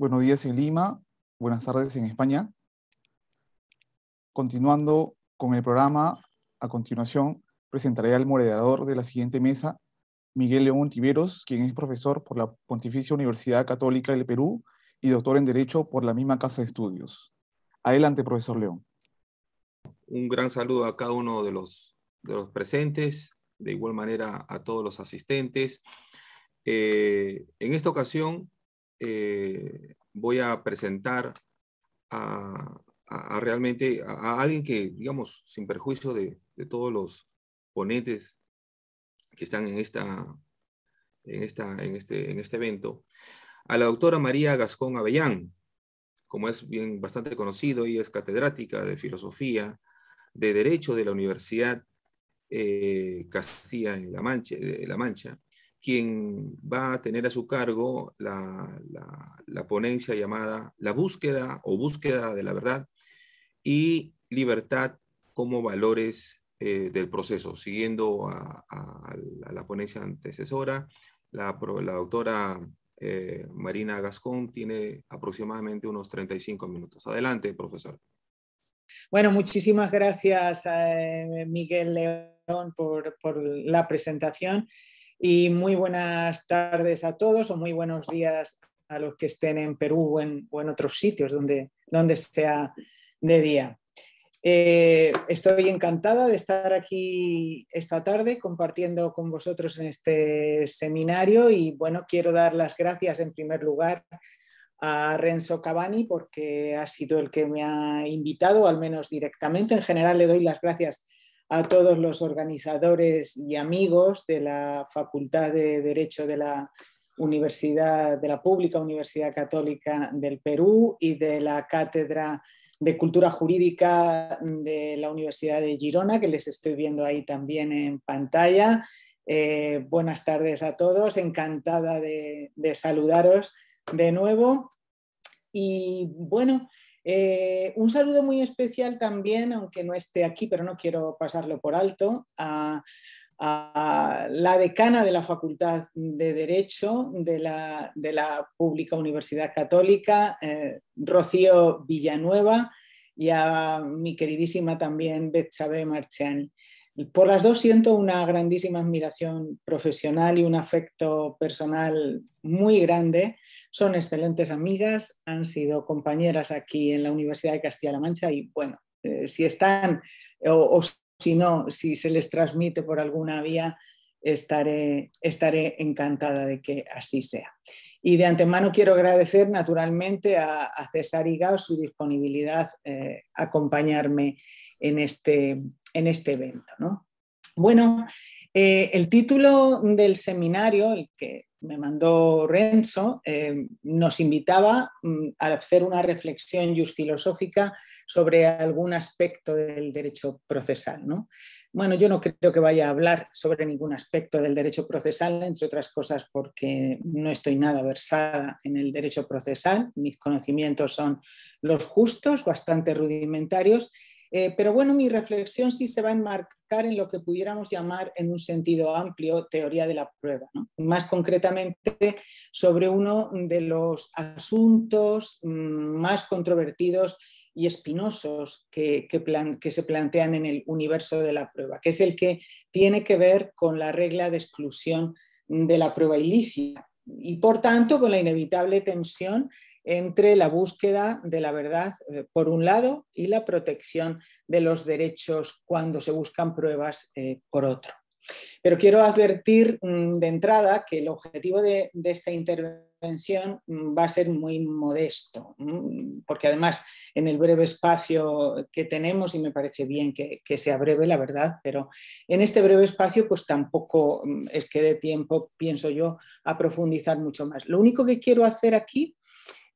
Buenos días en Lima, buenas tardes en España. Continuando con el programa, a continuación presentaré al moderador de la siguiente mesa, Miguel León Tiveros, quien es profesor por la Pontificia Universidad Católica del Perú y doctor en Derecho por la misma Casa de Estudios. Adelante, profesor León. Un gran saludo a cada uno de los, presentes, de igual manera a todos los asistentes. Eh, en esta ocasión eh, voy a presentar a, realmente a, alguien que, digamos, sin perjuicio de, todos los ponentes que están en, esta, este, en, este, evento, a la doctora María Gascón Avellán. Como es bien bastante conocido, y es catedrática de filosofía, de derecho de la Universidad eh, Castilla en de La Mancha quien va a tener a su cargo la, la, ponencia llamada La búsqueda o búsqueda de la verdad y libertad como valores eh, del proceso, siguiendo a, la ponencia antecesora. La, la doctora eh, Marina Gascón tiene aproximadamente unos 35 minutos. Adelante, profesor. Bueno, muchísimas gracias, eh, Miguel León, por, por la presentación. Y muy buenas tardes a todos o muy buenos días a los que estén en Perú o en, otros sitios donde, donde sea de día. Eh, estoy encantada de estar aquí esta tarde compartiendo con vosotros en este seminario y bueno, quiero dar las gracias en primer lugar a Renzo Cavani porque ha sido el que me ha invitado, al menos directamente. En general le doy las gracias a todos los organizadores y amigos de la Facultad de Derecho de la Universidad de la Pública Universidad Católica del Perú y de la Cátedra de Cultura Jurídica de la Universidad de Girona, que les estoy viendo ahí también en pantalla. Eh, buenas tardes a todos, encantada de, de saludaros de nuevo. Y bueno, eh, un saludo muy especial también, aunque no esté aquí, pero no quiero pasarlo por alto, a, la decana de la Facultad de Derecho de la, Pública Universidad Católica, eh, Rocío Villanueva, y a mi queridísima también Betsabe Marchani. Por las dos siento una grandísima admiración profesional y un afecto personal muy grande son excelentes amigas, han sido compañeras aquí en la Universidad de Castilla-La Mancha y bueno, eh, si están o, si no, si se les transmite por alguna vía, estaré, estaré encantada de que así sea. Y de antemano quiero agradecer naturalmente a, César y gao su disponibilidad a eh, acompañarme en este, en este evento. Bueno, eh, el título del seminario, el que me mandó Renzo, eh, nos invitaba mm, a hacer una reflexión just filosófica sobre algún aspecto del derecho procesal. Bueno, yo no creo que vaya a hablar sobre ningún aspecto del derecho procesal, entre otras cosas porque no estoy nada versada en el derecho procesal, mis conocimientos son los justos, bastante rudimentarios, eh, pero bueno, mi reflexión sí se va a enmarcar en lo que pudiéramos llamar en un sentido amplio teoría de la prueba, más concretamente sobre uno de los asuntos mm, más controvertidos y espinosos que, se plantean en el universo de la prueba, que es el que tiene que ver con la regla de exclusión de la prueba ilícita y por tanto con la inevitable tensión entre la búsqueda de la verdad, eh, por un lado, y la protección de los derechos cuando se buscan pruebas, eh, por otro. Pero quiero advertir mm, de entrada que el objetivo de, esta intervención mm, va a ser muy modesto, mm, porque además en el breve espacio que tenemos, y me parece bien que, que sea breve, la verdad, pero en este breve espacio pues tampoco es que dé tiempo, pienso yo, a profundizar mucho más. Lo único que quiero hacer aquí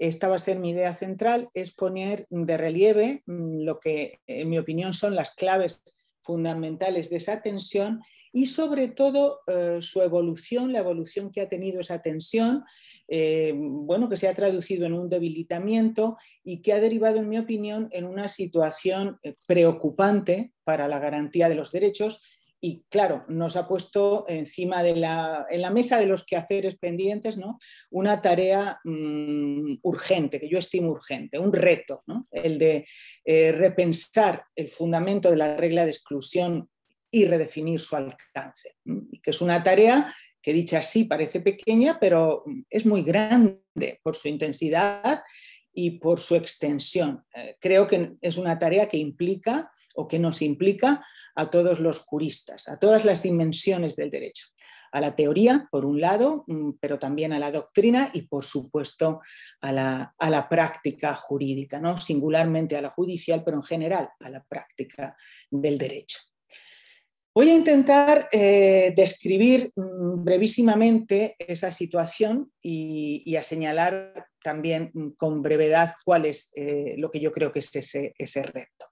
esta va a ser mi idea central, es poner de relieve mm, lo que, en mi opinión, son las claves fundamentales de esa tensión y sobre todo eh, su evolución, la evolución que ha tenido esa tensión, eh, bueno, que se ha traducido en un debilitamiento y que ha derivado, en mi opinión, en una situación eh, preocupante para la garantía de los derechos y claro, nos ha puesto encima de la, en la mesa de los quehaceres pendientes una tarea mm, urgente, que yo estimo urgente, un reto, el de eh, repensar el fundamento de la regla de exclusión y redefinir su alcance, que es una tarea que dicha así parece pequeña, pero es muy grande por su intensidad y por su extensión. Eh, creo que es una tarea que implica o que nos implica a todos los juristas, a todas las dimensiones del derecho, a la teoría, por un lado, mm, pero también a la doctrina y, por supuesto, a la, a la práctica jurídica, ¿no? singularmente a la judicial, pero en general a la práctica del derecho. Voy a intentar eh, describir mm, brevísimamente esa situación y, a señalar también mm, con brevedad cuál es eh, lo que yo creo que es ese, reto.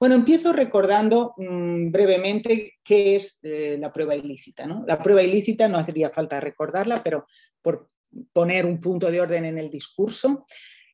Bueno, empiezo recordando mm, brevemente qué es eh, la prueba ilícita. La prueba ilícita no haría falta recordarla, pero por poner un punto de orden en el discurso,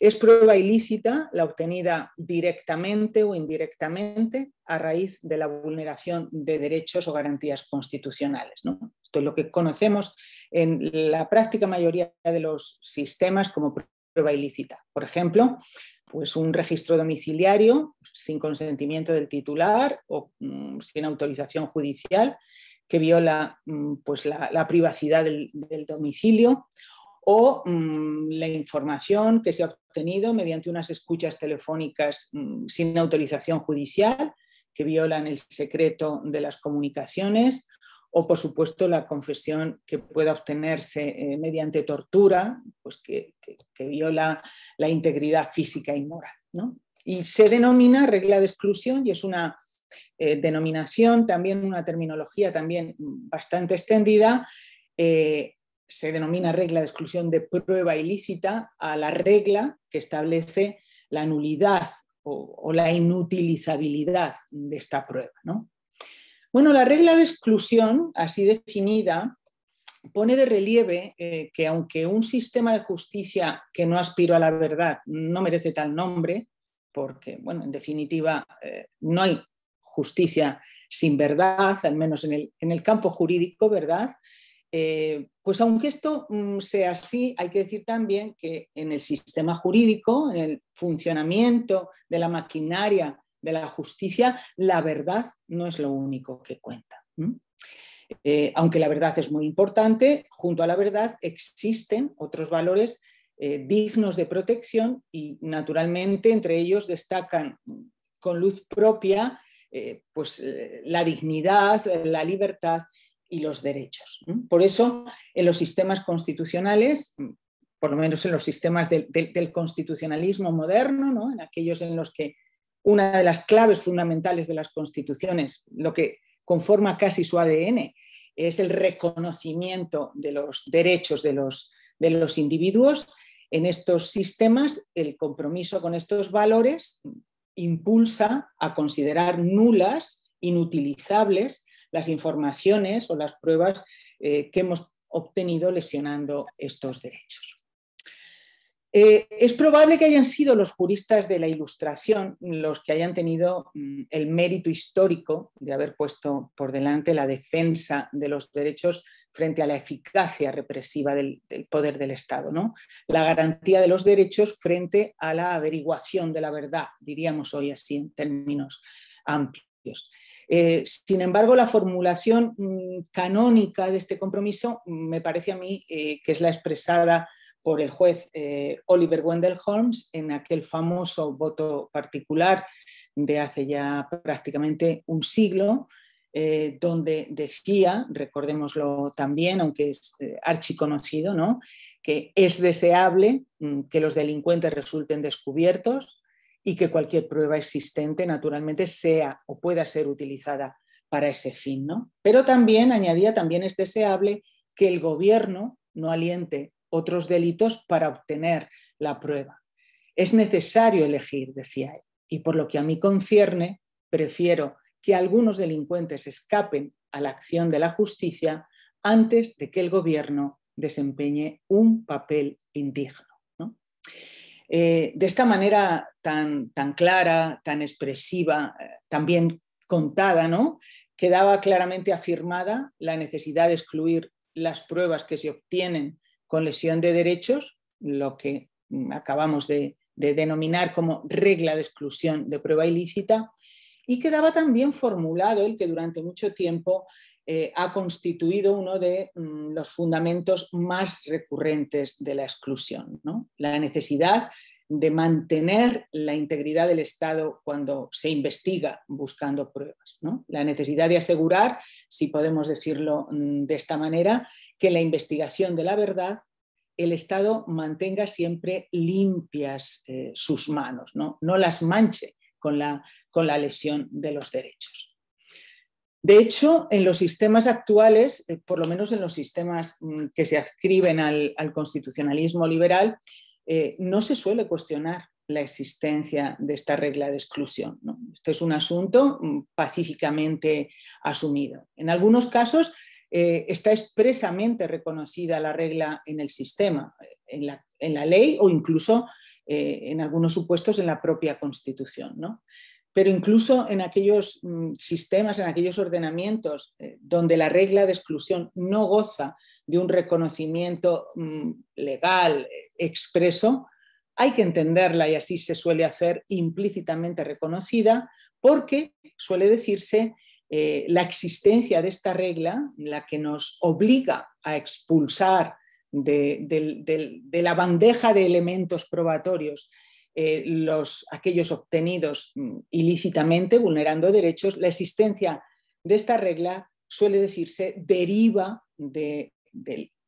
es prueba ilícita la obtenida directamente o indirectamente a raíz de la vulneración de derechos o garantías constitucionales. Esto es lo que conocemos en la práctica mayoría de los sistemas como prueba ilícita. Por ejemplo, pues un registro domiciliario sin consentimiento del titular o mm, sin autorización judicial que viola mm, pues, la, privacidad del, domicilio o mm, la información que se ha obtenido mediante unas escuchas telefónicas mm, sin autorización judicial que violan el secreto de las comunicaciones o por supuesto la confesión que pueda obtenerse eh, mediante tortura, pues que, viola la integridad física y moral. Y se denomina regla de exclusión y es una eh, denominación, también una terminología también mm, bastante extendida, eh, se denomina regla de exclusión de prueba ilícita a la regla que establece la nulidad o, la inutilizabilidad de esta prueba. Bueno, la regla de exclusión, así definida, pone de relieve eh, que aunque un sistema de justicia que no aspira a la verdad no merece tal nombre, porque, bueno, en definitiva, eh, no hay justicia sin verdad, al menos en el campo jurídico, ¿verdad? Eh, pues aunque esto mm, sea así, hay que decir también que en el sistema jurídico, en el funcionamiento de la maquinaria de la justicia, la verdad no es lo único que cuenta. Eh, aunque la verdad es muy importante, junto a la verdad existen otros valores eh, dignos de protección y naturalmente entre ellos destacan con luz propia pues, la dignidad, la libertad y los derechos. Por eso, en los sistemas constitucionales, por lo menos en los sistemas del, constitucionalismo moderno, ¿no? en aquellos en los que una de las claves fundamentales de las constituciones, lo que conforma casi su ADN, es el reconocimiento de los derechos de los, de los individuos. En estos sistemas, el compromiso con estos valores impulsa a considerar nulas, inutilizables, las informaciones o las pruebas eh, que hemos obtenido lesionando estos derechos. Eh, es probable que hayan sido los juristas de la Ilustración los que hayan tenido mm, el mérito histórico de haber puesto por delante la defensa de los derechos frente a la eficacia represiva del, poder del Estado, la garantía de los derechos frente a la averiguación de la verdad, diríamos hoy así en términos amplios. Eh, sin embargo, la formulación mm, canónica de este compromiso mm, me parece a mí eh, que es la expresada por el juez eh, Oliver Wendell Holmes en aquel famoso voto particular de hace ya prácticamente un siglo, donde decía, recordémoslo también, aunque es archiconocido, ¿no? que es deseable mm, que los delincuentes resulten descubiertos, y que cualquier prueba existente naturalmente sea o pueda ser utilizada para ese fin. ¿no? Pero también, añadía, también es deseable que el gobierno no aliente otros delitos para obtener la prueba. Es necesario elegir, decía él, y por lo que a mí concierne, prefiero que algunos delincuentes escapen a la acción de la justicia antes de que el gobierno desempeñe un papel indigno. Eh, de esta manera tan, clara, tan expresiva, eh, también contada, ¿no? quedaba claramente afirmada la necesidad de excluir las pruebas que se obtienen con lesión de derechos, lo que mm, acabamos de denominar como regla de exclusión de prueba ilícita, y quedaba también formulado el que durante mucho tiempo eh, ha constituido uno de mm, los fundamentos más recurrentes de la exclusión, la necesidad de mantener la integridad del Estado cuando se investiga buscando pruebas, la necesidad de asegurar, si podemos decirlo mm, de esta manera, que la investigación de la verdad el Estado mantenga siempre limpias eh, sus manos, ¿no? las manche con la lesión de los derechos. De hecho, en los sistemas actuales, eh, por lo menos en los sistemas mm, que se adscriben al, constitucionalismo liberal, eh, no se suele cuestionar la existencia de esta regla de exclusión. Este es un asunto mm, pacíficamente asumido. En algunos casos eh, está expresamente reconocida la regla en el sistema, en la, ley o incluso en algunos supuestos en la propia Constitución. ¿no? Pero incluso en aquellos mm, sistemas, en aquellos ordenamientos eh, donde la regla de exclusión no goza de un reconocimiento mm, legal eh, expreso, hay que entenderla y así se suele hacer implícitamente reconocida porque suele decirse eh, la existencia de esta regla, la que nos obliga a expulsar de la bandeja de elementos probatorios eh, los, aquellos obtenidos mm, ilícitamente, vulnerando derechos, la existencia de esta regla suele decirse deriva del,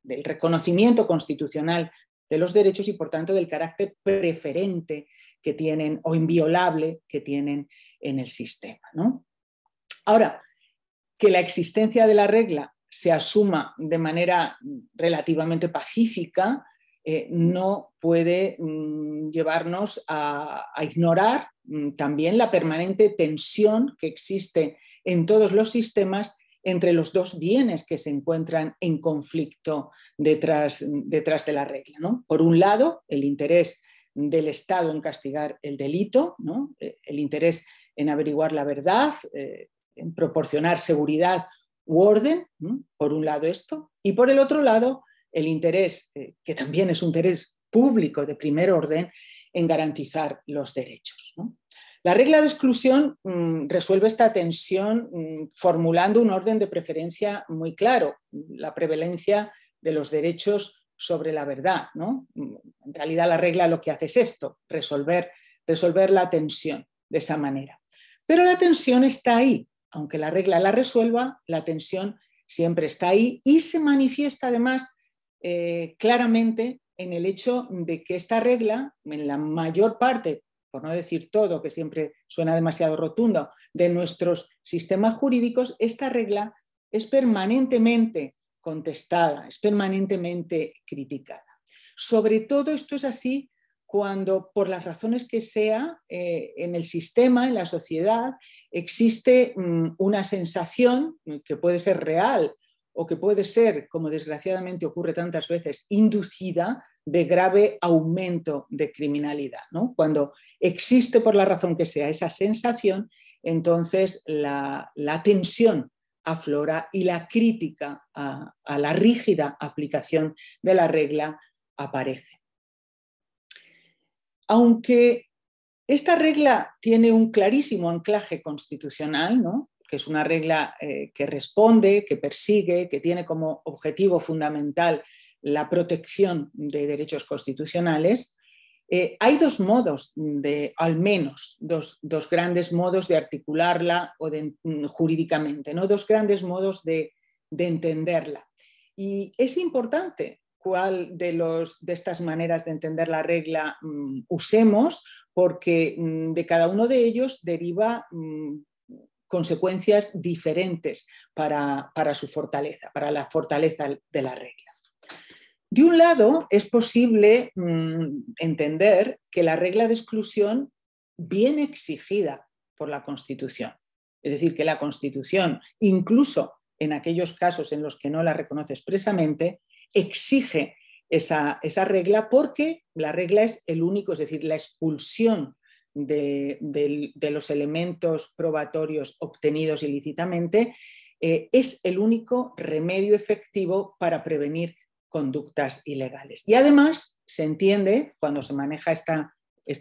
reconocimiento constitucional de los derechos y por tanto del carácter preferente que tienen o inviolable que tienen en el sistema. Ahora, que la existencia de la regla se asuma de manera mm, relativamente pacífica eh, no puede mm, llevarnos a, ignorar mm, también la permanente tensión que existe en todos los sistemas entre los dos bienes que se encuentran en conflicto detrás, de la regla. ¿no? Por un lado, el interés del Estado en castigar el delito, eh, el interés en averiguar la verdad, eh, en proporcionar seguridad u orden, por un lado esto, y por el otro lado, el interés, eh, que también es un interés público de primer orden, en garantizar los derechos. La regla de exclusión mm, resuelve esta tensión mm, formulando un orden de preferencia muy claro, la prevalencia de los derechos sobre la verdad. Mm, en realidad la regla lo que hace es esto, resolver, resolver la tensión de esa manera. Pero la tensión está ahí, aunque la regla la resuelva, la tensión siempre está ahí y se manifiesta además eh, claramente en el hecho de que esta regla, en la mayor parte, por no decir todo, que siempre suena demasiado rotundo, de nuestros sistemas jurídicos, esta regla es permanentemente contestada, es permanentemente criticada. Sobre todo esto es así cuando, por las razones que sea, eh, en el sistema, en la sociedad, existe mm, una sensación que puede ser real o que puede ser, como desgraciadamente ocurre tantas veces, inducida de grave aumento de criminalidad. ¿no? Cuando existe, por la razón que sea, esa sensación, entonces la, tensión aflora y la crítica a, a la rígida aplicación de la regla aparece. Aunque esta regla tiene un clarísimo anclaje constitucional, ¿no? que es una regla eh, que responde, que persigue, que tiene como objetivo fundamental la protección de derechos constitucionales, eh, hay dos modos, de, al menos dos, grandes modos de articularla o de, mm, jurídicamente, ¿no? dos grandes modos de, entenderla. Y es importante cuál de, los, de estas maneras de entender la regla mm, usemos, porque mm, de cada uno de ellos deriva consecuencias diferentes para, su fortaleza, para la fortaleza de la regla. De un lado, es posible mm, entender que la regla de exclusión viene exigida por la Constitución. Es decir, que la Constitución, incluso en aquellos casos en los que no la reconoce expresamente, exige esa, esa regla porque la regla es el único, es decir, la expulsión de, los elementos probatorios obtenidos ilícitamente, eh, es el único remedio efectivo para prevenir conductas ilegales. Y además se entiende, cuando se maneja esta,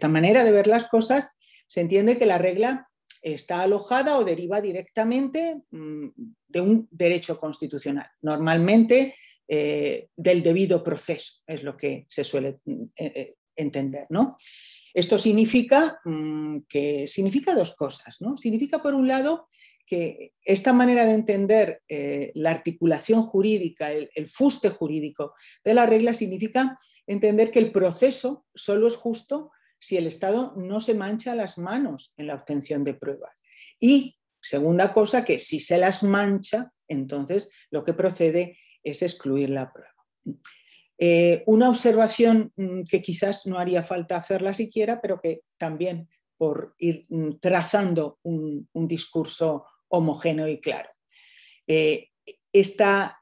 manera de ver las cosas, se entiende que la regla está alojada o deriva directamente mm, de un derecho constitucional, normalmente eh, del debido proceso, es lo que se suele mm, eh, entender. ¿no? Esto significa mm, que significa dos cosas, ¿no? Significa, por un lado, que esta manera de entender eh, la articulación jurídica, el, el, fuste jurídico de la regla, significa entender que el proceso solo es justo si el Estado no se mancha las manos en la obtención de pruebas. Y segunda cosa, que si se las mancha, entonces lo que procede es excluir la prueba. Eh, una observación mm, que quizás no haría falta hacerla siquiera, pero que también por ir mm, trazando un, discurso homogéneo y claro. Eh, esta,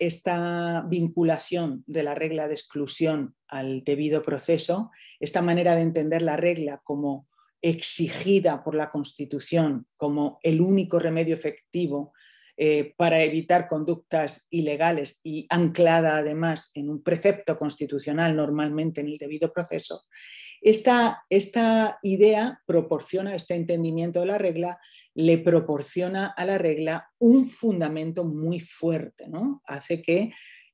vinculación de la regla de exclusión al debido proceso, esta manera de entender la regla como exigida por la Constitución como el único remedio efectivo eh, para evitar conductas ilegales y anclada además en un precepto constitucional, normalmente en el debido proceso, esta, idea proporciona, este entendimiento de la regla, le proporciona a la regla un fundamento muy fuerte, Hace que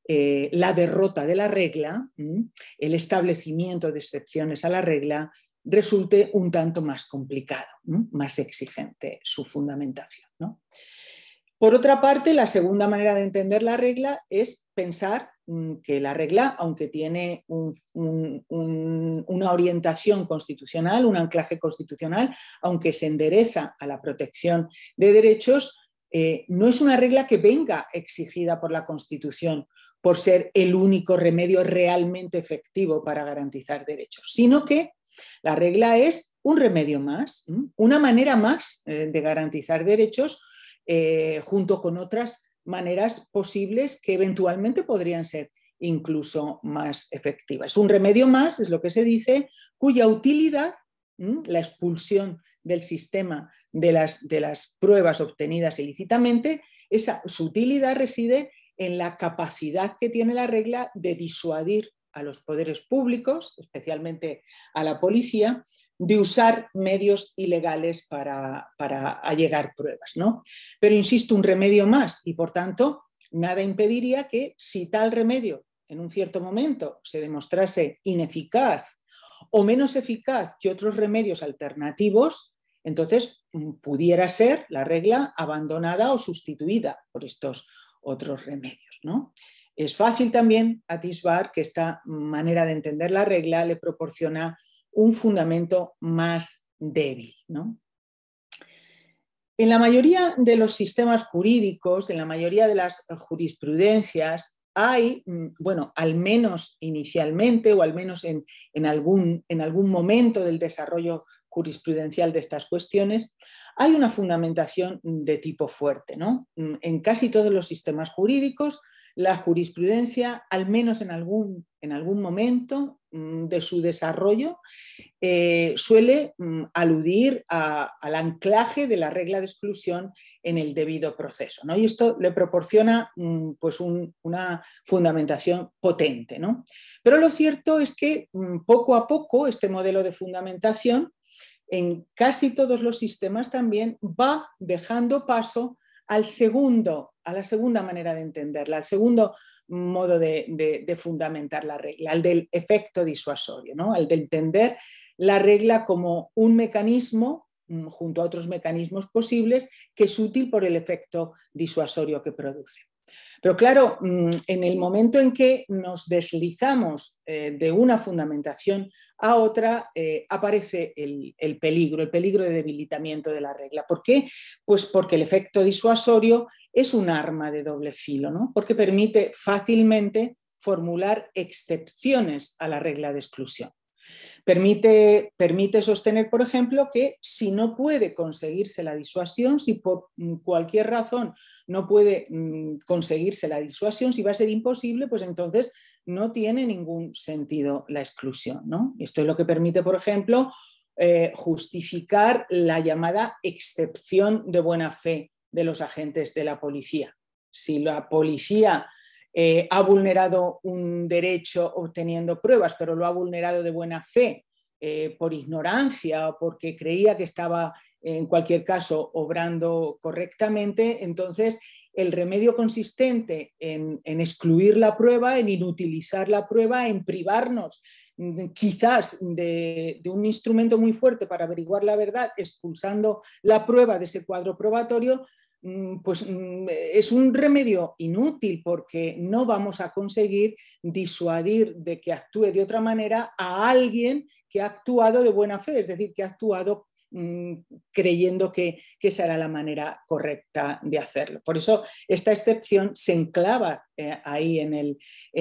eh, la derrota de la regla, el establecimiento de excepciones a la regla, resulte un tanto más complicado, más exigente su fundamentación. Por otra parte, la segunda manera de entender la regla es pensar mm, que la regla, aunque tiene una orientación constitucional, un anclaje constitucional, aunque se endereza a la protección de derechos, eh, no es una regla que venga exigida por la Constitución por ser el único remedio realmente efectivo para garantizar derechos, sino que la regla es un remedio más, una manera más eh, de garantizar derechos eh, junto con otras maneras posibles que eventualmente podrían ser incluso más efectivas. Un remedio más, es lo que se dice, cuya utilidad, la expulsión del sistema de las, de las pruebas obtenidas ilícitamente, esa, su utilidad reside en la capacidad que tiene la regla de disuadir a los poderes públicos, especialmente a la policía, de usar medios ilegales para, para allegar pruebas. ¿no? Pero insisto, un remedio más y por tanto nada impediría que si tal remedio en un cierto momento se demostrase ineficaz o menos eficaz que otros remedios alternativos, entonces mm, pudiera ser la regla abandonada o sustituida por estos otros remedios. ¿no? Es fácil también atisbar que esta manera de entender la regla le proporciona un fundamento más débil. En la mayoría de los sistemas jurídicos, en la mayoría de las jurisprudencias, hay, mm, bueno, al menos inicialmente o al menos en, algún, en algún momento del desarrollo jurisprudencial de estas cuestiones, hay una fundamentación de tipo fuerte. Mm, en casi todos los sistemas jurídicos la jurisprudencia, al menos en algún, en algún momento mm, de su desarrollo, eh, suele mm, aludir al anclaje de la regla de exclusión en el debido proceso. ¿no? Y esto le proporciona mm, pues una fundamentación potente. ¿no? Pero lo cierto es que poco a poco este modelo de fundamentación en casi todos los sistemas también va dejando paso al segundo a la segunda manera de entenderla, al segundo modo de, fundamentar la regla, al del efecto disuasorio, ¿no? al de entender la regla como un mecanismo mm, junto a otros mecanismos posibles que es útil por el efecto disuasorio que produce. Pero claro, mm, en el momento en que nos deslizamos eh, de una fundamentación a otra, eh, aparece el, peligro, el peligro de debilitamiento de la regla. ¿Por qué? Pues porque el efecto disuasorio es un arma de doble filo, porque permite fácilmente formular excepciones a la regla de exclusión. permite, sostener, por ejemplo, que si no puede conseguirse la disuasión, si por mm, cualquier razón no puede mm, conseguirse la disuasión, si va a ser imposible, pues entonces no tiene ningún sentido la exclusión. ¿no? Esto es lo que permite, por ejemplo, eh, justificar la llamada excepción de buena fe de los agentes de la policía. Si la policía eh, ha vulnerado un derecho obteniendo pruebas, pero lo ha vulnerado de buena fe eh, por ignorancia o porque creía que estaba en cualquier caso, obrando correctamente, entonces el remedio consistente en, excluir la prueba, en inutilizar la prueba, en privarnos mm, quizás de, de, un instrumento muy fuerte para averiguar la verdad, expulsando la prueba de ese cuadro probatorio, mm, pues mm, es un remedio inútil porque no vamos a conseguir disuadir de que actúe de otra manera a alguien que ha actuado de buena fe, es decir, que ha actuado Mm, creyendo que, que, esa la manera correcta de hacerlo. Por eso esta excepción se enclava eh, ahí en,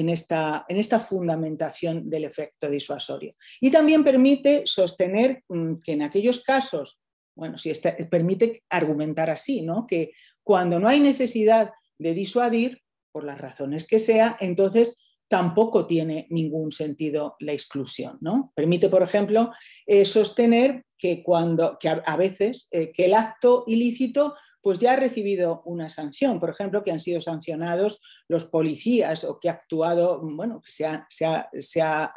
esta, en, esta, fundamentación del efecto disuasorio. Y también permite sostener mm, que en aquellos casos, bueno, si permite argumentar así, ¿no? que cuando no hay necesidad de disuadir, por las razones que sea, entonces tampoco tiene ningún sentido la exclusión. ¿no? Permite, por ejemplo, eh, sostener que, cuando, que a, veces eh, que el acto ilícito pues ya ha recibido una sanción, por ejemplo, que han sido sancionados los policías o que ha actuado, bueno, que se ha,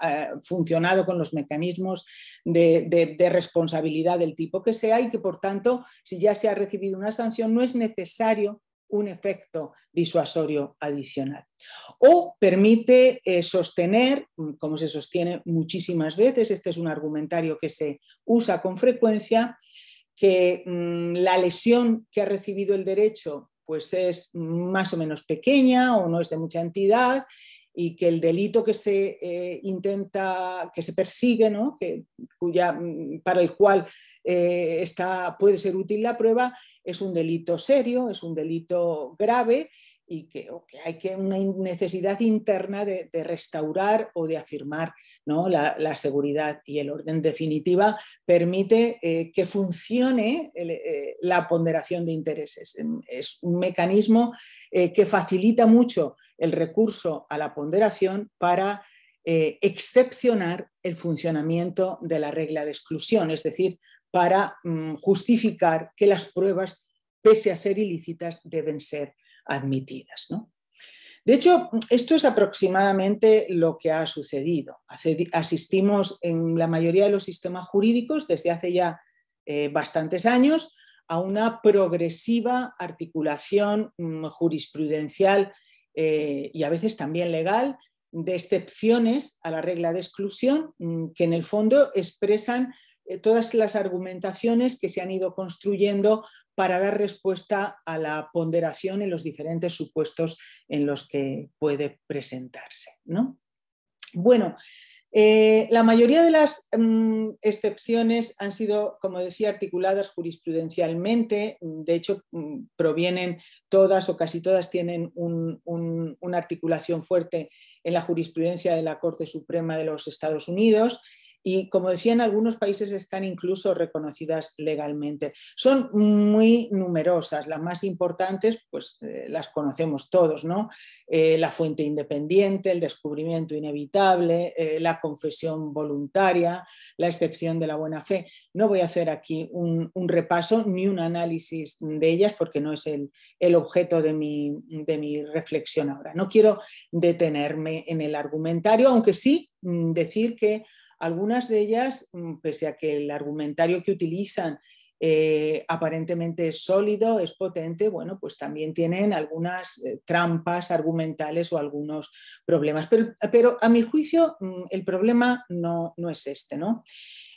eh, funcionado con los mecanismos de, responsabilidad del tipo que sea y que, por tanto, si ya se ha recibido una sanción, no es necesario un efecto disuasorio adicional. O permite eh, sostener, como se sostiene muchísimas veces, este es un argumentario que se usa con frecuencia, que mm, la lesión que ha recibido el derecho pues es más o menos pequeña o no es de mucha entidad y que el delito que se eh, intenta, que se persigue, que, cuya, mm, para el cual eh, está, puede ser útil la prueba, es un delito serio, es un delito grave y que, hay que una necesidad interna de, restaurar o de afirmar la, seguridad y el orden definitiva permite eh, que funcione eh, la ponderación de intereses. Es un mecanismo eh, que facilita mucho el recurso a la ponderación para excepcionar el funcionamiento de la regla de exclusión, es decir, para mm, justificar que las pruebas, pese a ser ilícitas, deben ser admitidas. ¿no? De hecho, esto es aproximadamente lo que ha sucedido. Asistimos en la mayoría de los sistemas jurídicos desde hace ya eh, bastantes años a una progresiva articulación mm, jurisprudencial eh, y a veces también legal de excepciones a la regla de exclusión mm, que en el fondo expresan eh, todas las argumentaciones que se han ido construyendo para dar respuesta a la ponderación en los diferentes supuestos en los que puede presentarse. ¿no? Bueno, eh, la mayoría de las mm, excepciones han sido, como decía, articuladas jurisprudencialmente. De hecho, mm, provienen todas o casi todas tienen una articulación fuerte en la jurisprudencia de la Corte Suprema de los Estados Unidos y, como decía, en algunos países están incluso reconocidas legalmente. Son muy numerosas, las más importantes, pues eh, las conocemos todos, ¿no? Eh, la fuente independiente, el descubrimiento inevitable, eh, la confesión voluntaria, la excepción de la buena fe. No voy a hacer aquí un, repaso ni un análisis de ellas porque no es el, objeto de mi, de mi reflexión ahora. No quiero detenerme en el argumentario, aunque sí mm, decir que algunas de ellas, mm, pese a que el argumentario que utilizan eh, aparentemente es sólido, es potente, bueno, pues también tienen algunas eh, trampas argumentales o algunos problemas. Pero, a mi juicio mm, el problema no, no es este, ¿no?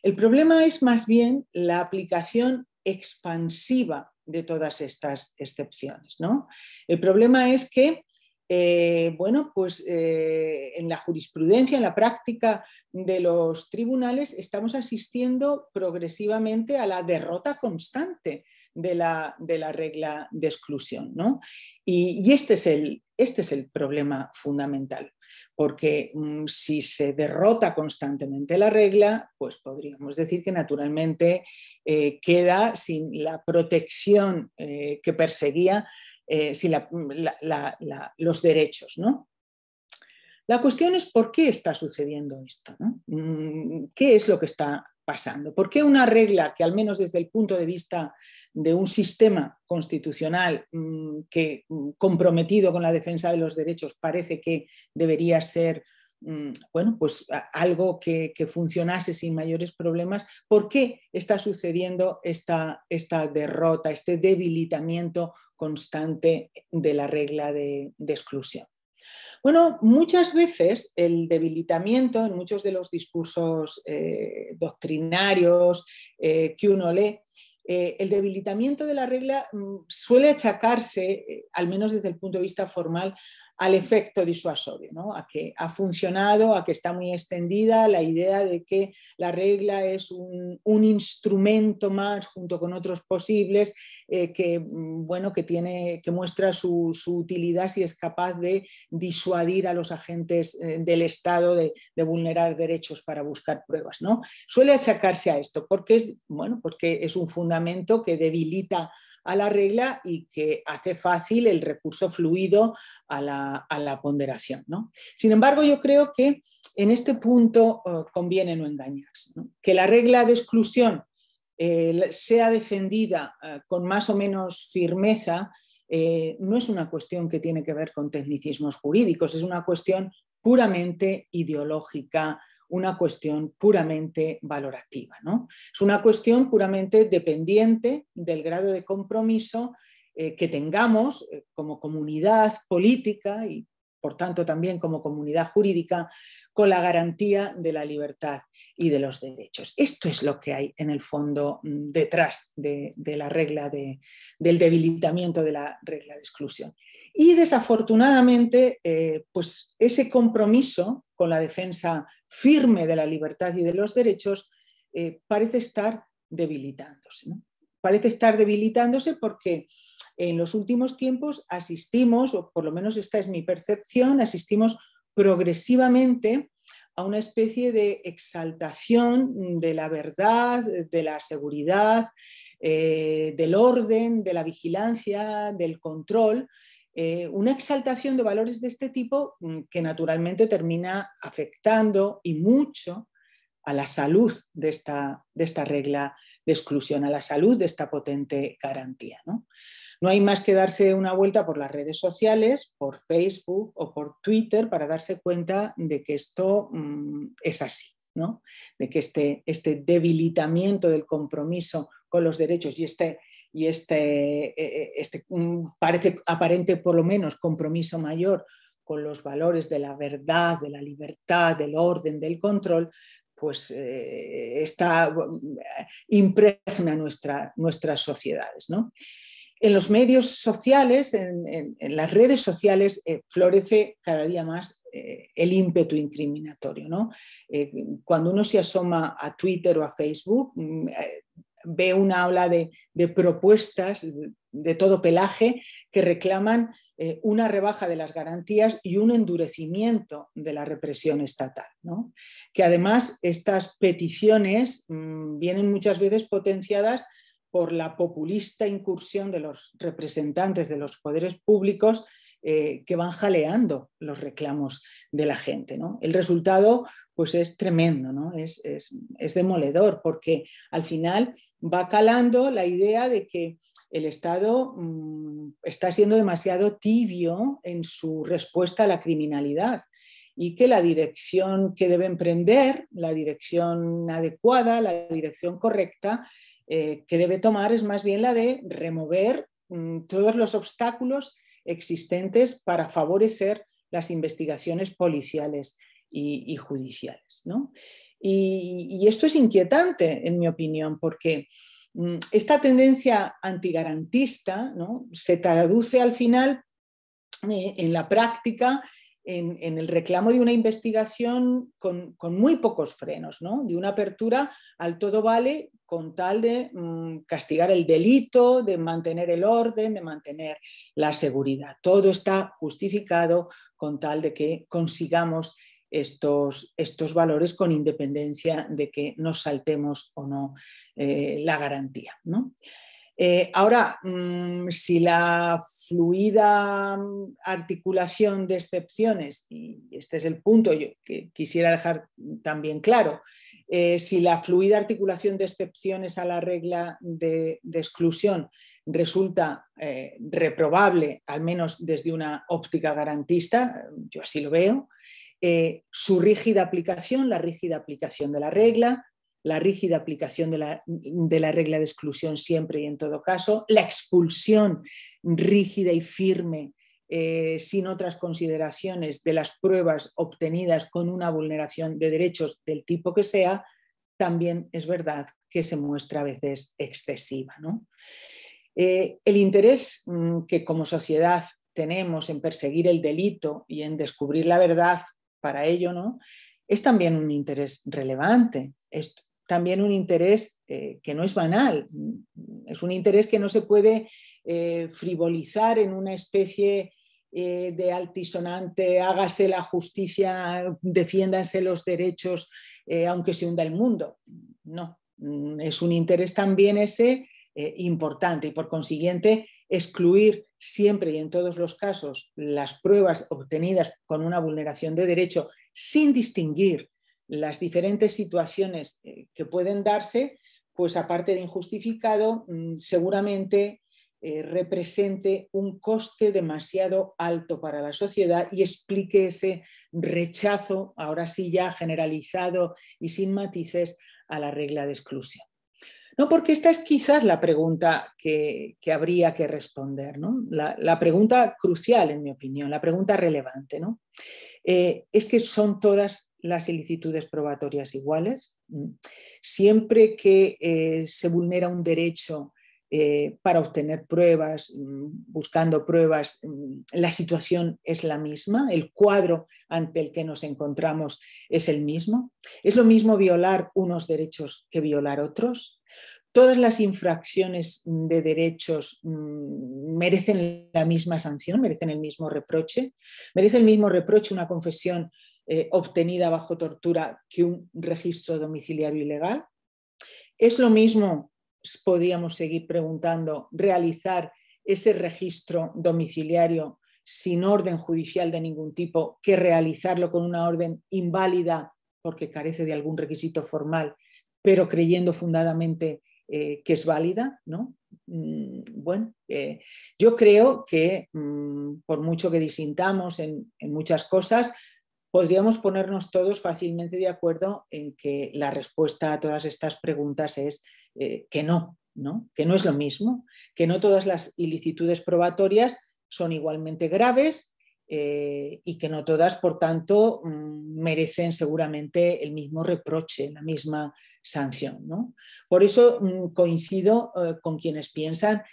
El problema es más bien la aplicación expansiva de todas estas excepciones, ¿no? El problema es que eh, bueno, pues eh, en la jurisprudencia, en la práctica de los tribunales, estamos asistiendo progresivamente a la derrota constante de la, regla de exclusión. Y, este, este, es el, problema fundamental porque mm, si se derrota constantemente la regla, pues podríamos decir que naturalmente eh, queda sin la protección que perseguía eh, mm, los derechos. ¿no? La cuestión es por qué está sucediendo esto, mm, qué es lo que está pasando, por qué una regla que al menos desde el punto de vista de un sistema constitucional mm, que comprometido con la defensa de los derechos parece que debería ser Mm, bueno, pues algo que, funcionase sin mayores problemas, ¿por qué está sucediendo esta, derrota, este debilitamiento constante de la regla de, exclusión? Bueno, muchas veces el debilitamiento en muchos de los discursos eh, doctrinarios eh, que uno lee, eh, el debilitamiento de la regla mm, suele achacarse, al menos desde el punto de vista formal, al efecto disuasorio, a que ha funcionado, a que está muy extendida la idea de que la regla es un, instrumento más junto con otros posibles eh, que, mm, bueno, que, tiene, que muestra su, utilidad si es capaz de disuadir a los agentes eh, del Estado de, de, vulnerar derechos para buscar pruebas. ¿no? Suele achacarse a esto porque es, bueno, porque es un fundamento que debilita a la regla y que hace fácil el recurso fluido a la, ponderación. ¿no? Sin embargo, yo creo que en este punto eh, conviene no engañarse. Que la regla de exclusión eh, sea defendida eh, con más o menos firmeza no es una cuestión que tiene que ver con tecnicismos jurídicos, es una cuestión puramente ideológica una cuestión puramente valorativa. ¿no? Es una cuestión puramente dependiente del grado de compromiso eh, que tengamos eh, como comunidad política y por tanto también como comunidad jurídica, con la garantía de la libertad y de los derechos. Esto es lo que hay en el fondo mm, detrás de, la regla del debilitamiento de la regla de exclusión. Y desafortunadamente, eh, pues ese compromiso con la defensa firme de la libertad y de los derechos eh, parece estar debilitándose. Parece estar debilitándose porque en los últimos tiempos asistimos, o por lo menos esta es mi percepción, asistimos progresivamente a una especie de exaltación de la verdad, de la seguridad, eh, del orden, de la vigilancia, del control, eh, una exaltación de valores de este tipo mm, que naturalmente termina afectando y mucho a la salud de esta, de esta regla de exclusión, a la salud de esta potente garantía. ¿no? hay más que darse una vuelta por las redes sociales, por Facebook o por Twitter para darse cuenta de que esto mm, es así. de que este, este debilitamiento del compromiso con los derechos y este y este, e, e, este parece aparente por lo menos compromiso mayor con los valores de la verdad, de la libertad, del orden, del control, pues eh, está, eh, impregna nuestra, nuestras sociedades. ¿no? En los medios sociales, en, las redes sociales, eh, florece cada día más el ímpetu incriminatorio. ¿no? cuando uno se asoma a Twitter o a Facebook, mm, ve una ola de, propuestas de, todo pelaje que reclaman eh, una rebaja de las garantías y un endurecimiento de la represión estatal. Que además estas peticiones mm, vienen muchas veces potenciadas por la populista incursión de los representantes de los poderes públicos eh, que van jaleando los reclamos de la gente. ¿no? El resultado pues es tremendo, ¿no? es, demoledor, porque al final va calando la idea de que el Estado mm, está siendo demasiado tibio en su respuesta a la criminalidad y que la dirección que debe emprender, la dirección adecuada, la dirección correcta eh, que debe tomar es más bien la de remover mm, todos los obstáculos existentes para favorecer las investigaciones policiales y, judiciales. ¿no? Y, esto es inquietante, en mi opinión, porque mm, esta tendencia antigarantista ¿no? se traduce al final eh, en la práctica en, el reclamo de una investigación con, muy pocos frenos, ¿no? de una apertura al todo vale con tal de mm, castigar el delito, de mantener el orden, de mantener la seguridad. Todo está justificado con tal de que consigamos estos, estos valores con independencia de que nos saltemos o no eh, la garantía. ¿no? Eh, ahora, mm, si la fluida mm, articulación de excepciones, y este es el punto que quisiera dejar también claro, eh, si la fluida articulación de excepciones a la regla de, exclusión resulta eh, reprobable, al menos desde una óptica garantista, yo así lo veo, su rígida aplicación, la rígida aplicación de la regla, la rígida aplicación de la, regla de exclusión siempre y en todo caso, la expulsión rígida y firme, eh, sin otras consideraciones, de las pruebas obtenidas con una vulneración de derechos del tipo que sea, también es verdad que se muestra a veces excesiva. ¿no? Eh, el interés mm, que como sociedad tenemos en perseguir el delito y en descubrir la verdad para ello, ¿no? es también un interés relevante también un interés eh, que no es banal, es un interés que no se puede eh, frivolizar en una especie eh, de altisonante, hágase la justicia, defiéndanse los derechos, aunque se hunda el mundo. No, es un interés también ese importante y por consiguiente excluir siempre y en todos los casos las pruebas obtenidas con una vulneración de derecho sin distinguir las diferentes situaciones eh, que pueden darse, pues aparte de injustificado, mm, seguramente eh, represente un coste demasiado alto para la sociedad y explique ese rechazo, ahora sí ya generalizado y sin matices, a la regla de exclusión. No, porque esta es quizás la pregunta que, habría que responder, ¿no? la, pregunta crucial, en mi opinión, la pregunta relevante. Eh, es que son todas las ilicitudes probatorias iguales. Siempre que eh, se vulnera un derecho eh, para obtener pruebas, buscando pruebas, la situación es la misma, el cuadro ante el que nos encontramos es el mismo. Es lo mismo violar unos derechos que violar otros todas las infracciones de derechos mm, merecen la misma sanción, merecen el mismo reproche. Merece el mismo reproche una confesión eh, obtenida bajo tortura que un registro domiciliario ilegal. Es lo mismo, podríamos seguir preguntando, realizar ese registro domiciliario sin orden judicial de ningún tipo que realizarlo con una orden inválida porque carece de algún requisito formal, pero creyendo fundadamente eh, que es válida, ¿no? Mm, bueno, eh, yo creo que mm, por mucho que disintamos en, muchas cosas, podríamos ponernos todos fácilmente de acuerdo en que la respuesta a todas estas preguntas es eh, que no, no, que no es lo mismo, que no todas las ilicitudes probatorias son igualmente graves y que no todas, por tanto, mm, merecen seguramente el mismo reproche, la misma sanción. ¿no? Por eso mm, coincido eh, con quienes piensan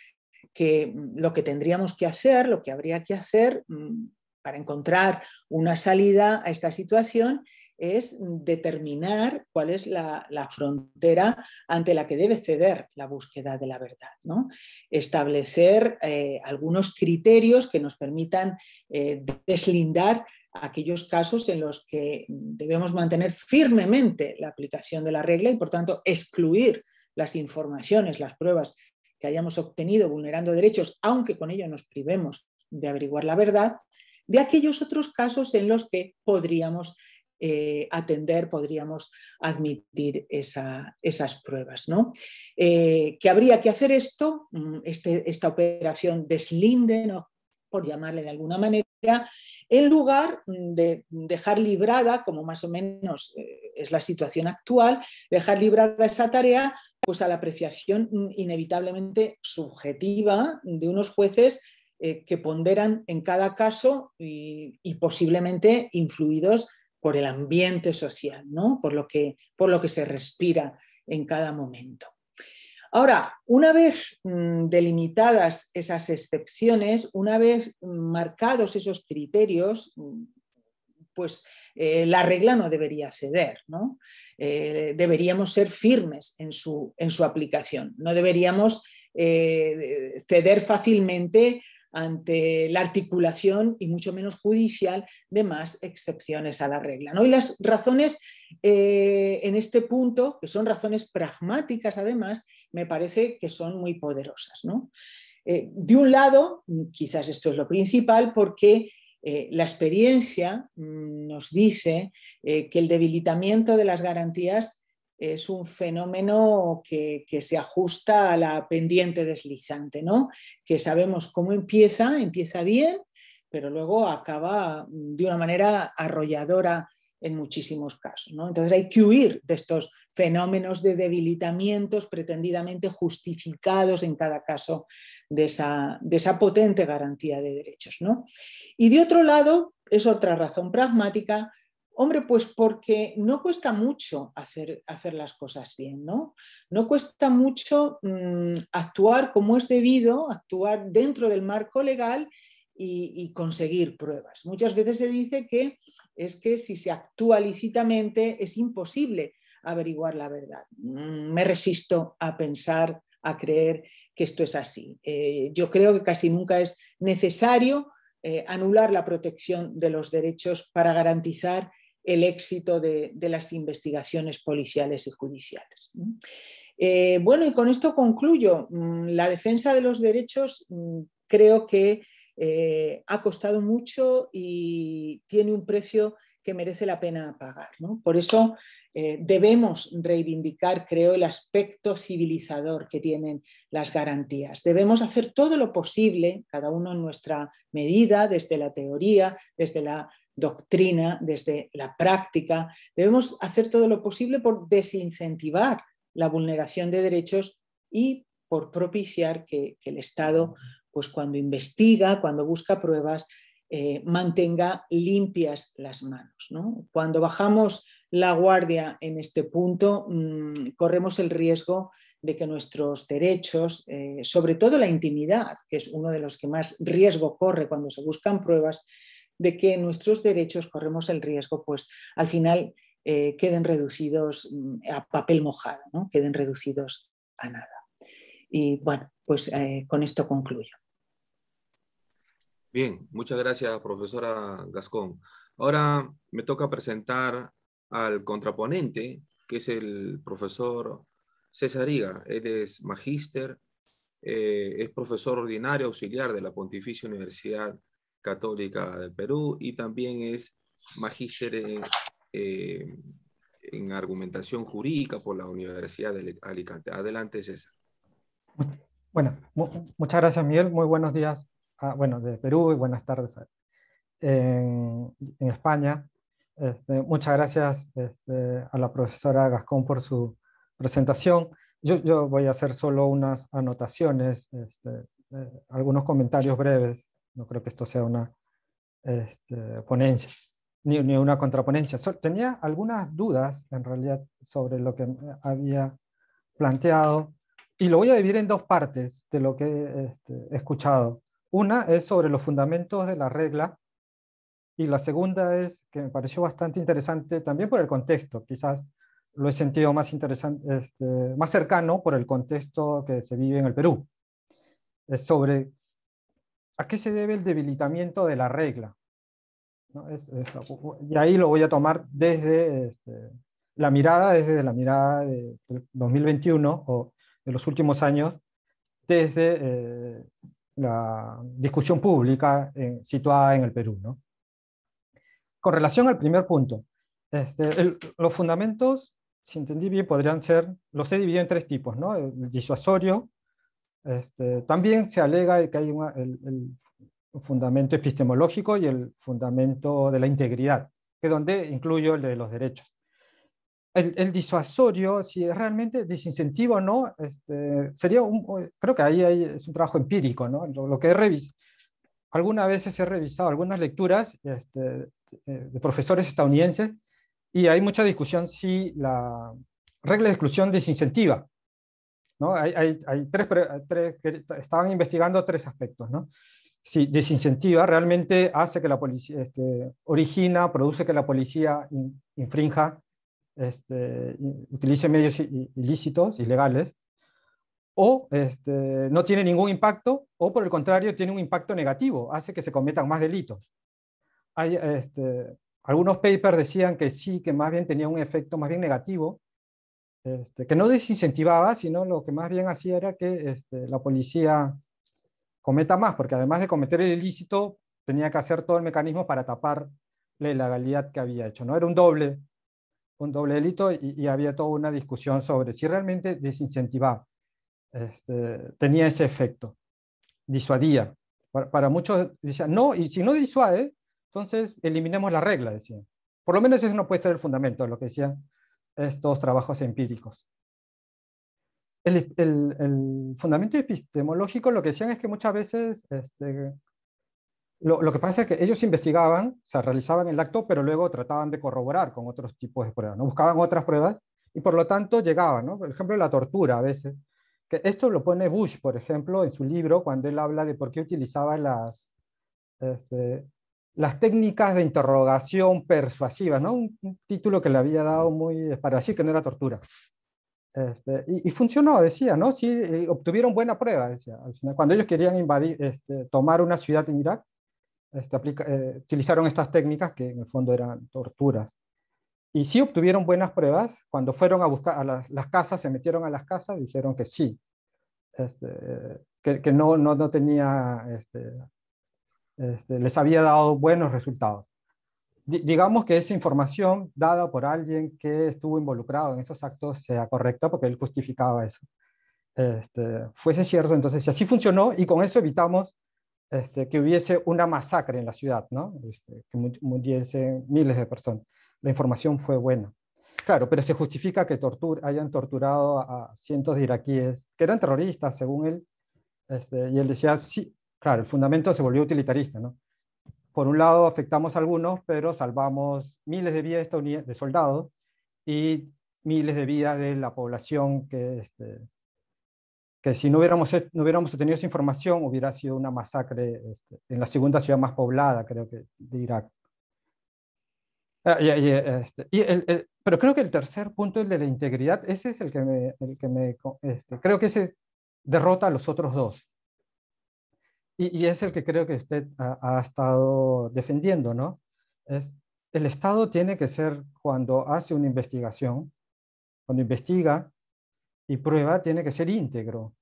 que mm, lo que tendríamos que hacer, lo que habría que hacer mm, para encontrar una salida a esta situación es determinar cuál es la, frontera ante la que debe ceder la búsqueda de la verdad. ¿no? Establecer eh, algunos criterios que nos permitan eh, deslindar aquellos casos en los que debemos mantener firmemente la aplicación de la regla y, por tanto, excluir las informaciones, las pruebas que hayamos obtenido vulnerando derechos, aunque con ello nos privemos de averiguar la verdad, de aquellos otros casos en los que podríamos eh, atender, podríamos admitir esas pruebas. ¿no? Eh, que habría que hacer esto, mm, este, esta operación deslinde, por llamarle de alguna manera, en lugar de dejar librada, como más o menos eh, es la situación actual, dejar librada esa tarea pues a la apreciación inevitablemente subjetiva de unos jueces eh, que ponderan en cada caso y, y, posiblemente influidos por el ambiente social, ¿no? por, lo que, por lo que se respira en cada momento. Ahora, una vez mm, delimitadas esas excepciones, una vez mm, marcados esos criterios, mm, pues eh, la regla no debería ceder, ¿no? Eh, deberíamos ser firmes en su, en su, aplicación, no deberíamos eh, ceder fácilmente ante la articulación y mucho menos judicial de más excepciones a la regla. ¿no? Y las razones eh, en este punto, que son razones pragmáticas además, me parece que son muy poderosas. Eh, de un lado, quizás esto es lo principal, porque eh, la experiencia mm, nos dice que el debilitamiento de las garantías es un fenómeno que, se ajusta a la pendiente deslizante, ¿no? que sabemos cómo empieza, empieza bien, pero luego acaba mm, de una manera arrolladora en muchísimos casos. ¿no? Entonces hay que huir de estos fenómenos de debilitamientos pretendidamente justificados en cada caso de esa, de esa potente garantía de derechos. ¿no? Y de otro lado, es otra razón pragmática, Hombre, pues porque no cuesta mucho hacer, hacer las cosas bien, ¿no? No cuesta mucho mm, actuar como es debido, actuar dentro del marco legal y, conseguir pruebas. Muchas veces se dice que es que si se actúa lícitamente es imposible averiguar la verdad. Mm, me resisto a pensar, a creer que esto es así. Eh, yo creo que casi nunca es necesario eh, anular la protección de los derechos para garantizar el éxito de, las investigaciones policiales y judiciales. Eh, bueno, y con esto concluyo. Mm, la defensa de los derechos mm, creo que eh, ha costado mucho y tiene un precio que merece la pena pagar. Por eso eh, debemos reivindicar, creo, el aspecto civilizador que tienen las garantías. Debemos hacer todo lo posible, cada uno en nuestra medida, desde la teoría, desde la doctrina, desde la práctica. Debemos hacer todo lo posible por desincentivar la vulneración de derechos y por propiciar que, el Estado, pues cuando investiga, cuando busca pruebas, eh, mantenga limpias las manos. Cuando bajamos la guardia en este punto, mm, corremos el riesgo de que nuestros derechos, eh, sobre todo la intimidad, que es uno de los que más riesgo corre cuando se buscan pruebas, de que nuestros derechos corremos el riesgo, pues al final eh, queden reducidos mm, a papel mojado, ¿no? queden reducidos a nada. Y bueno, pues eh, con esto concluyo. Bien, muchas gracias, profesora Gascón. Ahora me toca presentar al contraponente, que es el profesor César Iga. Él es magíster, eh, es profesor ordinario auxiliar de la Pontificia Universidad Católica del Perú y también es magíster en, eh, argumentación jurídica por la Universidad de Alicante. Adelante, César. Bueno, muchas gracias, Miguel. Muy buenos días, bueno, de Perú y buenas tardes en, España. Este, muchas gracias este, a la profesora Gascón por su presentación. Yo, voy a hacer solo unas anotaciones, este, eh, algunos comentarios breves no creo que esto sea una este, ponencia, ni, ni, una contraponencia. tenía algunas dudas, en realidad, sobre lo que eh, había planteado, y lo voy a dividir en dos partes de lo que este, he escuchado. Una es sobre los fundamentos de la regla, y la segunda es que me pareció bastante interesante también por el contexto, quizás lo he sentido más interesante, este, más cercano por el contexto que se vive en el Perú. Es sobre ¿A qué se debe el debilitamiento de la regla? y ahí lo voy a tomar desde este, la mirada, desde la mirada de, 2021 o de los últimos años, desde eh, la discusión pública situada en el Perú. ¿no? Con relación al primer punto, este, los fundamentos, si entendí bien, podrían ser, los he dividido en tres tipos, ¿no? el disuasorio, este, también se alega que hay un el, fundamento epistemológico y el fundamento de la integridad, que donde incluyo el de los derechos. El, disuasorio, si es realmente disincentivo o no, este, sería creo que ahí es un trabajo empírico, ¿no? Lo, que algunas veces he revisado algunas lecturas este, de profesores estadounidenses y hay mucha discusión si la regla de exclusión desincentiva hay, tres, estaban investigando tres aspectos, Si desincentiva, realmente hace que la policía, este, origina, produce que la policía infrinja, este, utilice medios ilícitos, ilegales, o este, no tiene ningún impacto, o por el contrario, tiene un impacto negativo, hace que se cometan más delitos. algunos papers decían que sí, que más bien tenía un efecto más bien negativo, este, que no desincentivaba, sino lo que más bien hacía era que este, la policía cometa más, porque además de cometer el ilícito, tenía que hacer todo el mecanismo para tapar la ilegalidad que había hecho. ¿no? Era un doble, un doble delito y, había toda una discusión sobre si realmente desincentivaba. Este, tenía ese efecto, disuadía. Para, muchos decían, no, y si no disuade, entonces eliminemos la regla, decían. Por lo menos eso no puede ser el fundamento, de lo que decían estos trabajos empíricos. El, fundamento epistemológico lo que decían es que muchas veces este, lo, que pasa es que ellos investigaban, se realizaban el acto, pero luego trataban de corroborar con otros tipos de pruebas, ¿no? buscaban otras pruebas y por lo tanto llegaban, por ejemplo, la tortura a veces. Que esto lo pone Bush, por ejemplo, en su libro, cuando él habla de por qué utilizaba las, este, las técnicas de interrogación persuasivas, ¿no? un, título que le había dado muy para decir que no era tortura. Este, y, funcionó, decía, ¿no? Sí, eh, obtuvieron buena prueba, decía. cuando ellos querían invadir, este, tomar una ciudad en Irak, este, eh, utilizaron estas técnicas que en el fondo eran torturas. Y sí obtuvieron buenas pruebas. Cuando fueron a buscar a las, casas, se metieron a las casas, dijeron que sí, que, que, no, no, no tenía este, les había dado buenos resultados. digamos que esa información dada por alguien que estuvo involucrado en esos actos sea correcta porque él justificaba eso. Este, fuese cierto, entonces si así funcionó y con eso evitamos este, que hubiese una masacre en la ciudad, que muriesen miles de personas. La información fue buena. Claro, pero se justifica que hayan torturado a, cientos de iraquíes, que eran terroristas, según él, y él decía, sí, claro, el fundamento se volvió utilitarista, ¿no? Por un lado afectamos a algunos, pero salvamos miles de vidas de soldados y miles de vidas de la población que, este, que si no hubiéramos, no hubiéramos obtenido esa información hubiera sido una masacre este, en la segunda ciudad más poblada, creo que, de Irak. Ah, este, y, pero creo que el tercer punto, el de la integridad, ese es el que me, el que me creo que ese derrota a los otros dos y, es el que creo que usted ha, estado defendiendo, ¿no? Es, el Estado tiene que ser, cuando hace una investigación, cuando investiga y prueba, tiene que ser íntegro.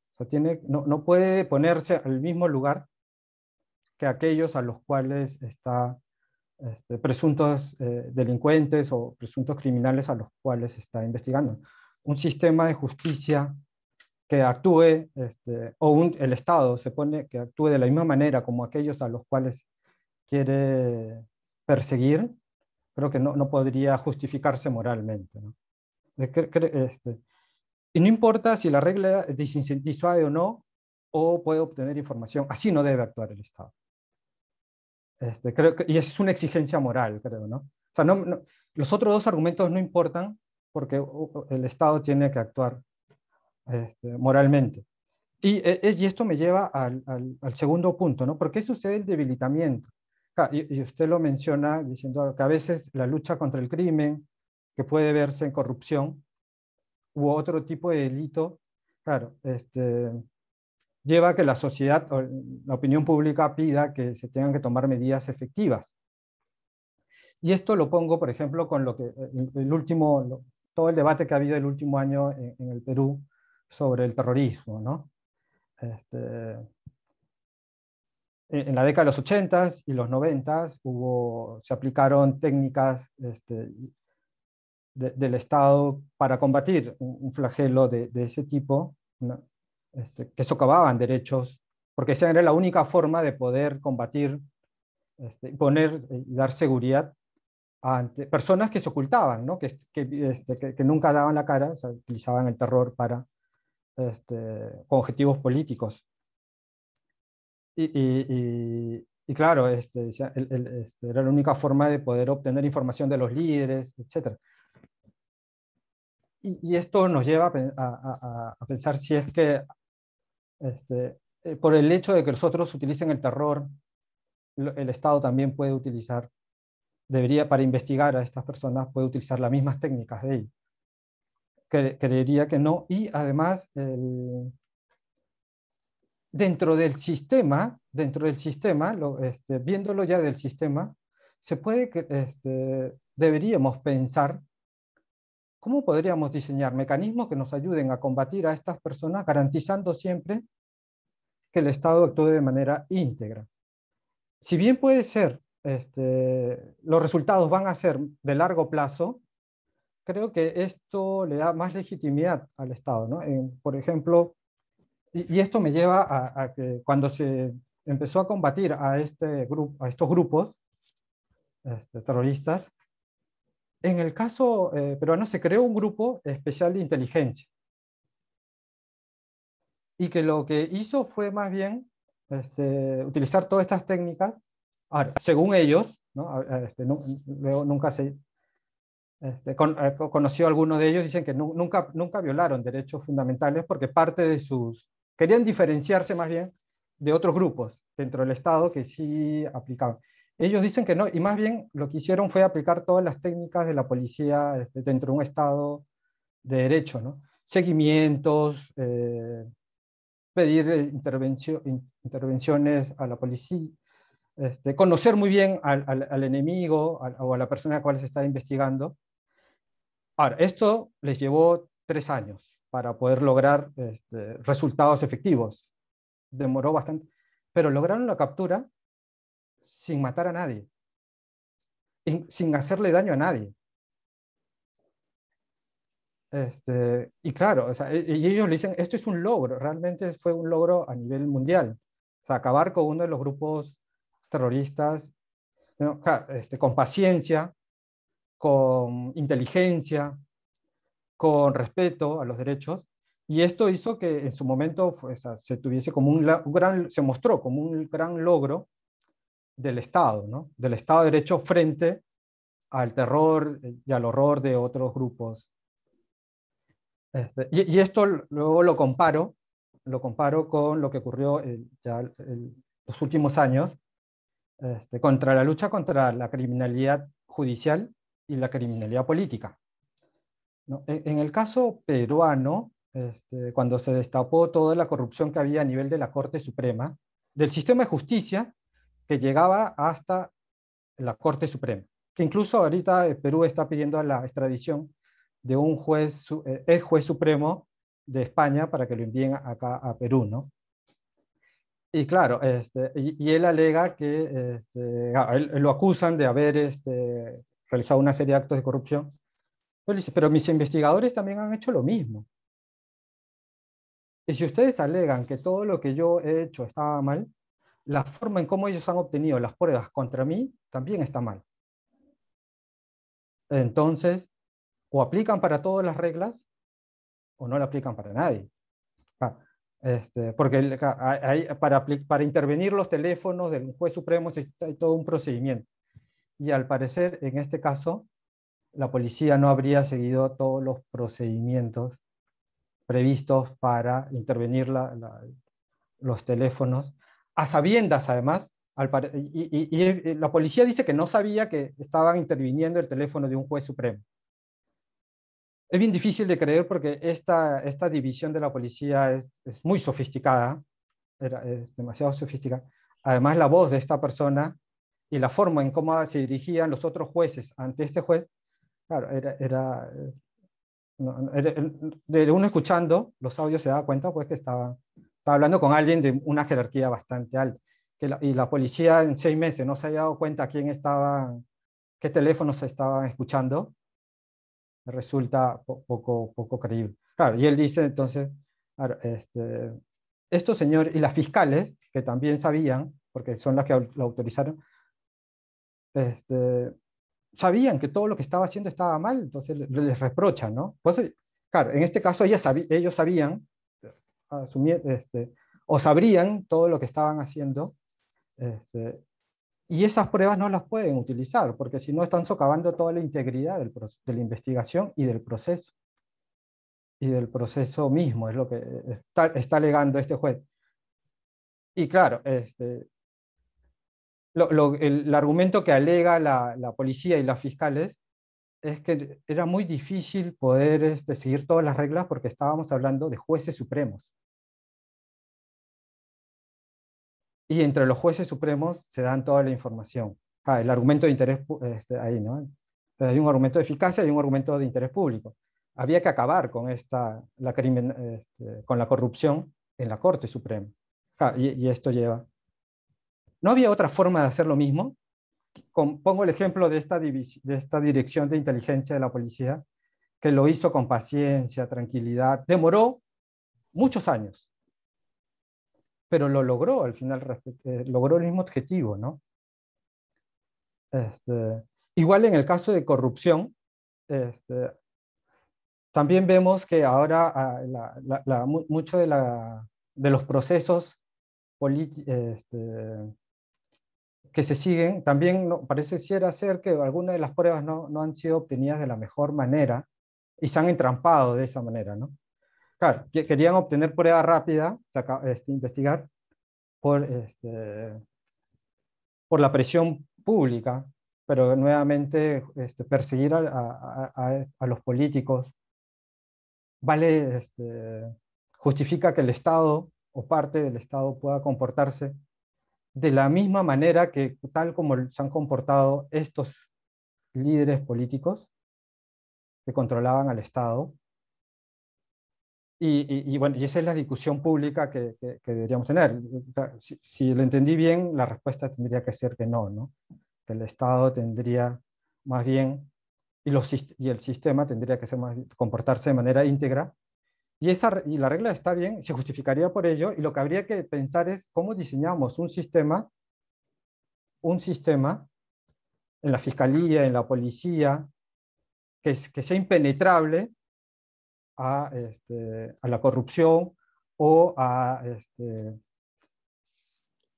no, puede ponerse al mismo lugar que aquellos a los cuales está este, presuntos eh, delincuentes o presuntos criminales a los cuales está investigando. Un sistema de justicia que actúe, este, o el Estado se pone que actúe de la misma manera como aquellos a los cuales quiere perseguir, creo que no, no podría justificarse moralmente. ¿no? Este, y no importa si la regla disuade o no, o puede obtener información, así no debe actuar el Estado. Este, creo que, y es una exigencia moral, creo, ¿no? O sea, no, los otros dos argumentos no importan porque uh, el Estado tiene que actuar este, moralmente. Y, e, e, y, esto me lleva al, segundo punto, ¿no? ¿Por qué sucede el debilitamiento? Y, usted lo menciona diciendo que a veces la lucha contra el crimen, que puede verse en corrupción u otro tipo de delito, claro, este, lleva a que la sociedad o la opinión pública pida que se tengan que tomar medidas efectivas. Y esto lo pongo, por ejemplo, con lo que eh, el, último, todo el debate que ha habido el último año en, en el Perú sobre el terrorismo. Este, en la década de los 80 y los 90 hubo, se aplicaron técnicas este, del Estado para combatir un, flagelo de, ese tipo, este, que socavaban derechos, porque esa era la única forma de poder combatir, poner y dar seguridad ante personas que se ocultaban, que, que, nunca daban la cara, utilizaban el terror para este, con objetivos políticos. Y, claro, este, este, era la única forma de poder obtener información de los líderes, etc. Y, esto nos lleva a, a, pensar si es que este, eh, por el hecho de que los otros utilicen el terror, el Estado también puede utilizar, debería para investigar a estas personas, puede utilizar las mismas técnicas de ellos creería que no. Y además, dentro del sistema, dentro del sistema, este, viéndolo ya del sistema, se puede que este, deberíamos pensar cómo podríamos diseñar mecanismos que nos ayuden a combatir a estas personas, garantizando siempre que el Estado actúe de manera íntegra. Si bien puede ser, este, los resultados van a ser de largo plazo, creo que esto le da más legitimidad al Estado. ¿no? por ejemplo, y, esto me lleva a, que cuando se empezó a combatir a, este grupo, a estos grupos este, terroristas, en el caso eh, peruano se creó un grupo especial de inteligencia y que lo que hizo fue más bien este, utilizar todas estas técnicas, según ellos, ¿no? Este, nunca se este, eh, conoció a algunos de ellos, dicen que nunca, nunca violaron derechos fundamentales porque parte de sus... Querían diferenciarse más bien de otros grupos dentro del Estado que sí aplicaban. Ellos dicen que no, y más bien lo que hicieron fue aplicar todas las técnicas de la policía este, dentro de un Estado de derecho, ¿no? Seguimientos, eh, pedir eh, intervenciones a la policía, este, conocer muy bien al, enemigo o a la persona a la cual se está investigando Ahora, esto les llevó tres años para poder lograr este, resultados efectivos. Demoró bastante, pero lograron la captura sin matar a nadie, sin hacerle daño a nadie. Este, y claro, ellos le dicen, esto es un logro, realmente fue un logro a nivel mundial. sea, acabar con uno de los grupos terroristas, este, con paciencia, con inteligencia, con respeto a los derechos, y esto hizo que en su momento se tuviese como un, gran, se mostró como un gran logro del Estado, del Estado de Derecho frente al terror y al horror de otros grupos. Este, y, esto luego lo comparo, lo comparo con lo que ocurrió eh, ya en los últimos años, este, contra la lucha contra la criminalidad judicial y la criminalidad política. E, en el caso peruano, este, cuando se destapó toda la corrupción que había a nivel de la Corte Suprema, del sistema de justicia que llegaba hasta la Corte Suprema, que incluso ahorita eh, Perú está pidiendo la extradición de un juez, eh, ex juez supremo de España para que lo envíen acá a Perú, ¿no? Y claro, este, y, él alega que este, ah, lo acusan de haber este, realizado una serie de actos de corrupción. pero mis investigadores también han hecho lo mismo. Y si ustedes alegan que todo lo que yo he hecho estaba mal, la forma en cómo ellos han obtenido las pruebas contra mí también está mal. Entonces, o aplican para todas las reglas o no la aplican para nadie. Este, porque para, para intervenir los teléfonos del juez supremo hay todo un procedimiento y al parecer en este caso la policía no habría seguido todos los procedimientos previstos para intervenir los teléfonos, a sabiendas además, y, eh, la policía dice que no sabía que estaban interviniendo el teléfono de un juez supremo. Es bien difícil de creer porque esta, esta división de la policía es, muy sofisticada, es demasiado sofisticada. Además, la voz de esta persona y la forma en cómo se dirigían los otros jueces ante este juez, claro, era, era, eh, de uno escuchando los audios se da cuenta pues que estaba, estaba hablando con alguien de una jerarquía bastante alta. Que y la policía en seis meses no se había dado cuenta quién estaba, qué teléfonos estaban escuchando, resulta poco, poco creíble. Claro, y él dice entonces, este, estos señores y las fiscales, que también sabían, porque son las que lo autorizaron, este, sabían que todo lo que estaba haciendo estaba mal, entonces les reprochan, ¿no? Pues, claro, en este caso ellos sabían, este, o sabrían todo lo que estaban haciendo, este, y esas pruebas no las pueden utilizar, porque si no están socavando toda la integridad del, de la investigación y del proceso. Y del proceso mismo, es lo que eh, está, está alegando este juez. Y claro, este, lo, el, argumento que alega la, la, policía y los fiscales es que era muy difícil poder este, seguir todas las reglas porque estábamos hablando de jueces supremos. Y entre los jueces supremos se dan toda la información. Ah, el argumento de interés este, ahí, ¿no? hay un argumento de eficacia y un argumento de interés público. Había que acabar con, esta, la este, con la corrupción en la Corte Suprema. Ah, y esto lleva ¿No había otra forma de hacer lo mismo? pongo el ejemplo de esta, de esta dirección de inteligencia de la policía, que lo hizo con paciencia, tranquilidad. Demoró muchos años, pero lo logró al final, eh, logró el mismo objetivo, ¿no? Este, igual en el caso de corrupción, este, también vemos que ahora ah, mucho de, los procesos este, que se siguen, también no, parece ser que algunas de las pruebas no, han sido obtenidas de la mejor manera y se han entrampado de esa manera, Claro, querían obtener prueba rápida, este, investigar por, este, por la presión pública, pero nuevamente este, perseguir a, a, los políticos vale, justifica que el Estado o parte del Estado pueda comportarse de la misma manera que tal como se han comportado estos líderes políticos que controlaban al Estado. Y, bueno, y esa es la discusión pública que, deberíamos tener. Si, lo entendí bien, la respuesta tendría que ser que no, ¿no? Que el Estado tendría más bien, y, el sistema tendría que ser comportarse de manera íntegra y, esa, la regla está bien, se justificaría por ello, y lo que habría que pensar es cómo diseñamos un sistema, un sistema en la fiscalía, en la policía, que, sea impenetrable este, a, la corrupción o a, este,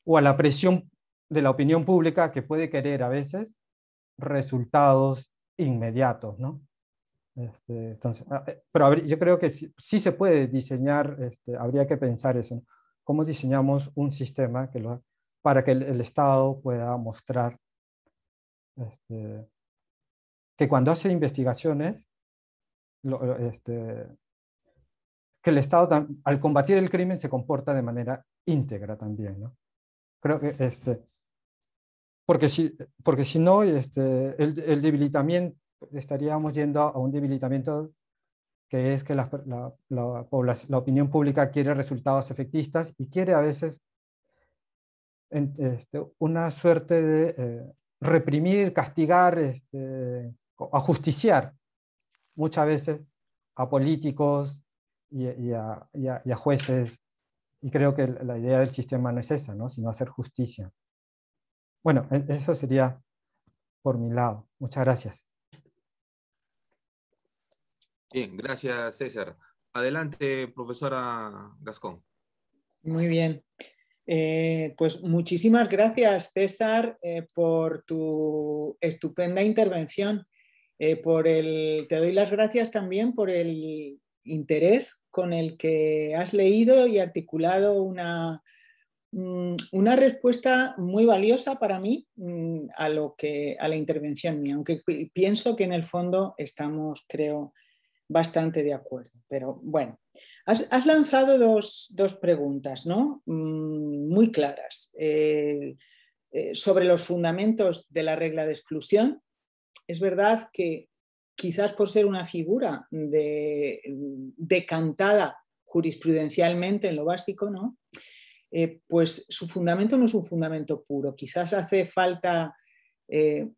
o a la presión de la opinión pública que puede querer a veces resultados inmediatos, ¿no? Este, entonces, ah, eh, pero yo creo que sí, se puede diseñar, este, habría que pensar eso, cómo diseñamos un sistema que para que el, Estado pueda mostrar este, que cuando hace investigaciones, este, que el Estado al combatir el crimen se comporta de manera íntegra también. ¿no? Creo que este, porque, si, porque si no, este, el debilitamiento estaríamos yendo a un debilitamiento que es que la, la, opinión pública quiere resultados efectistas y quiere a veces este, una suerte de eh, reprimir, castigar, este, ajusticiar muchas veces a políticos y, a, y, a, jueces. Y creo que la idea del sistema no es esa, ¿no? sino hacer justicia. Bueno, e-, eso sería por mi lado. Muchas gracias. Bien, gracias César. Adelante, profesora Gascón. Muy bien. Eh, pues muchísimas gracias, César, eh, por tu estupenda intervención. Eh, por te doy las gracias también por el interés con el que has leído y articulado una, mm, una respuesta muy valiosa para mí mm, a, lo que, a la intervención mía, aunque pienso que en el fondo estamos, creo, bastante de acuerdo. Pero bueno, has, lanzado dos, preguntas, ¿no? Mm, muy claras. Eh, eh, sobre los fundamentos de la regla de exclusión, es verdad que quizás por ser una figura de, decantada jurisprudencialmente en lo básico, ¿no? Eh, pues su fundamento no es un fundamento puro. Quizás hace falta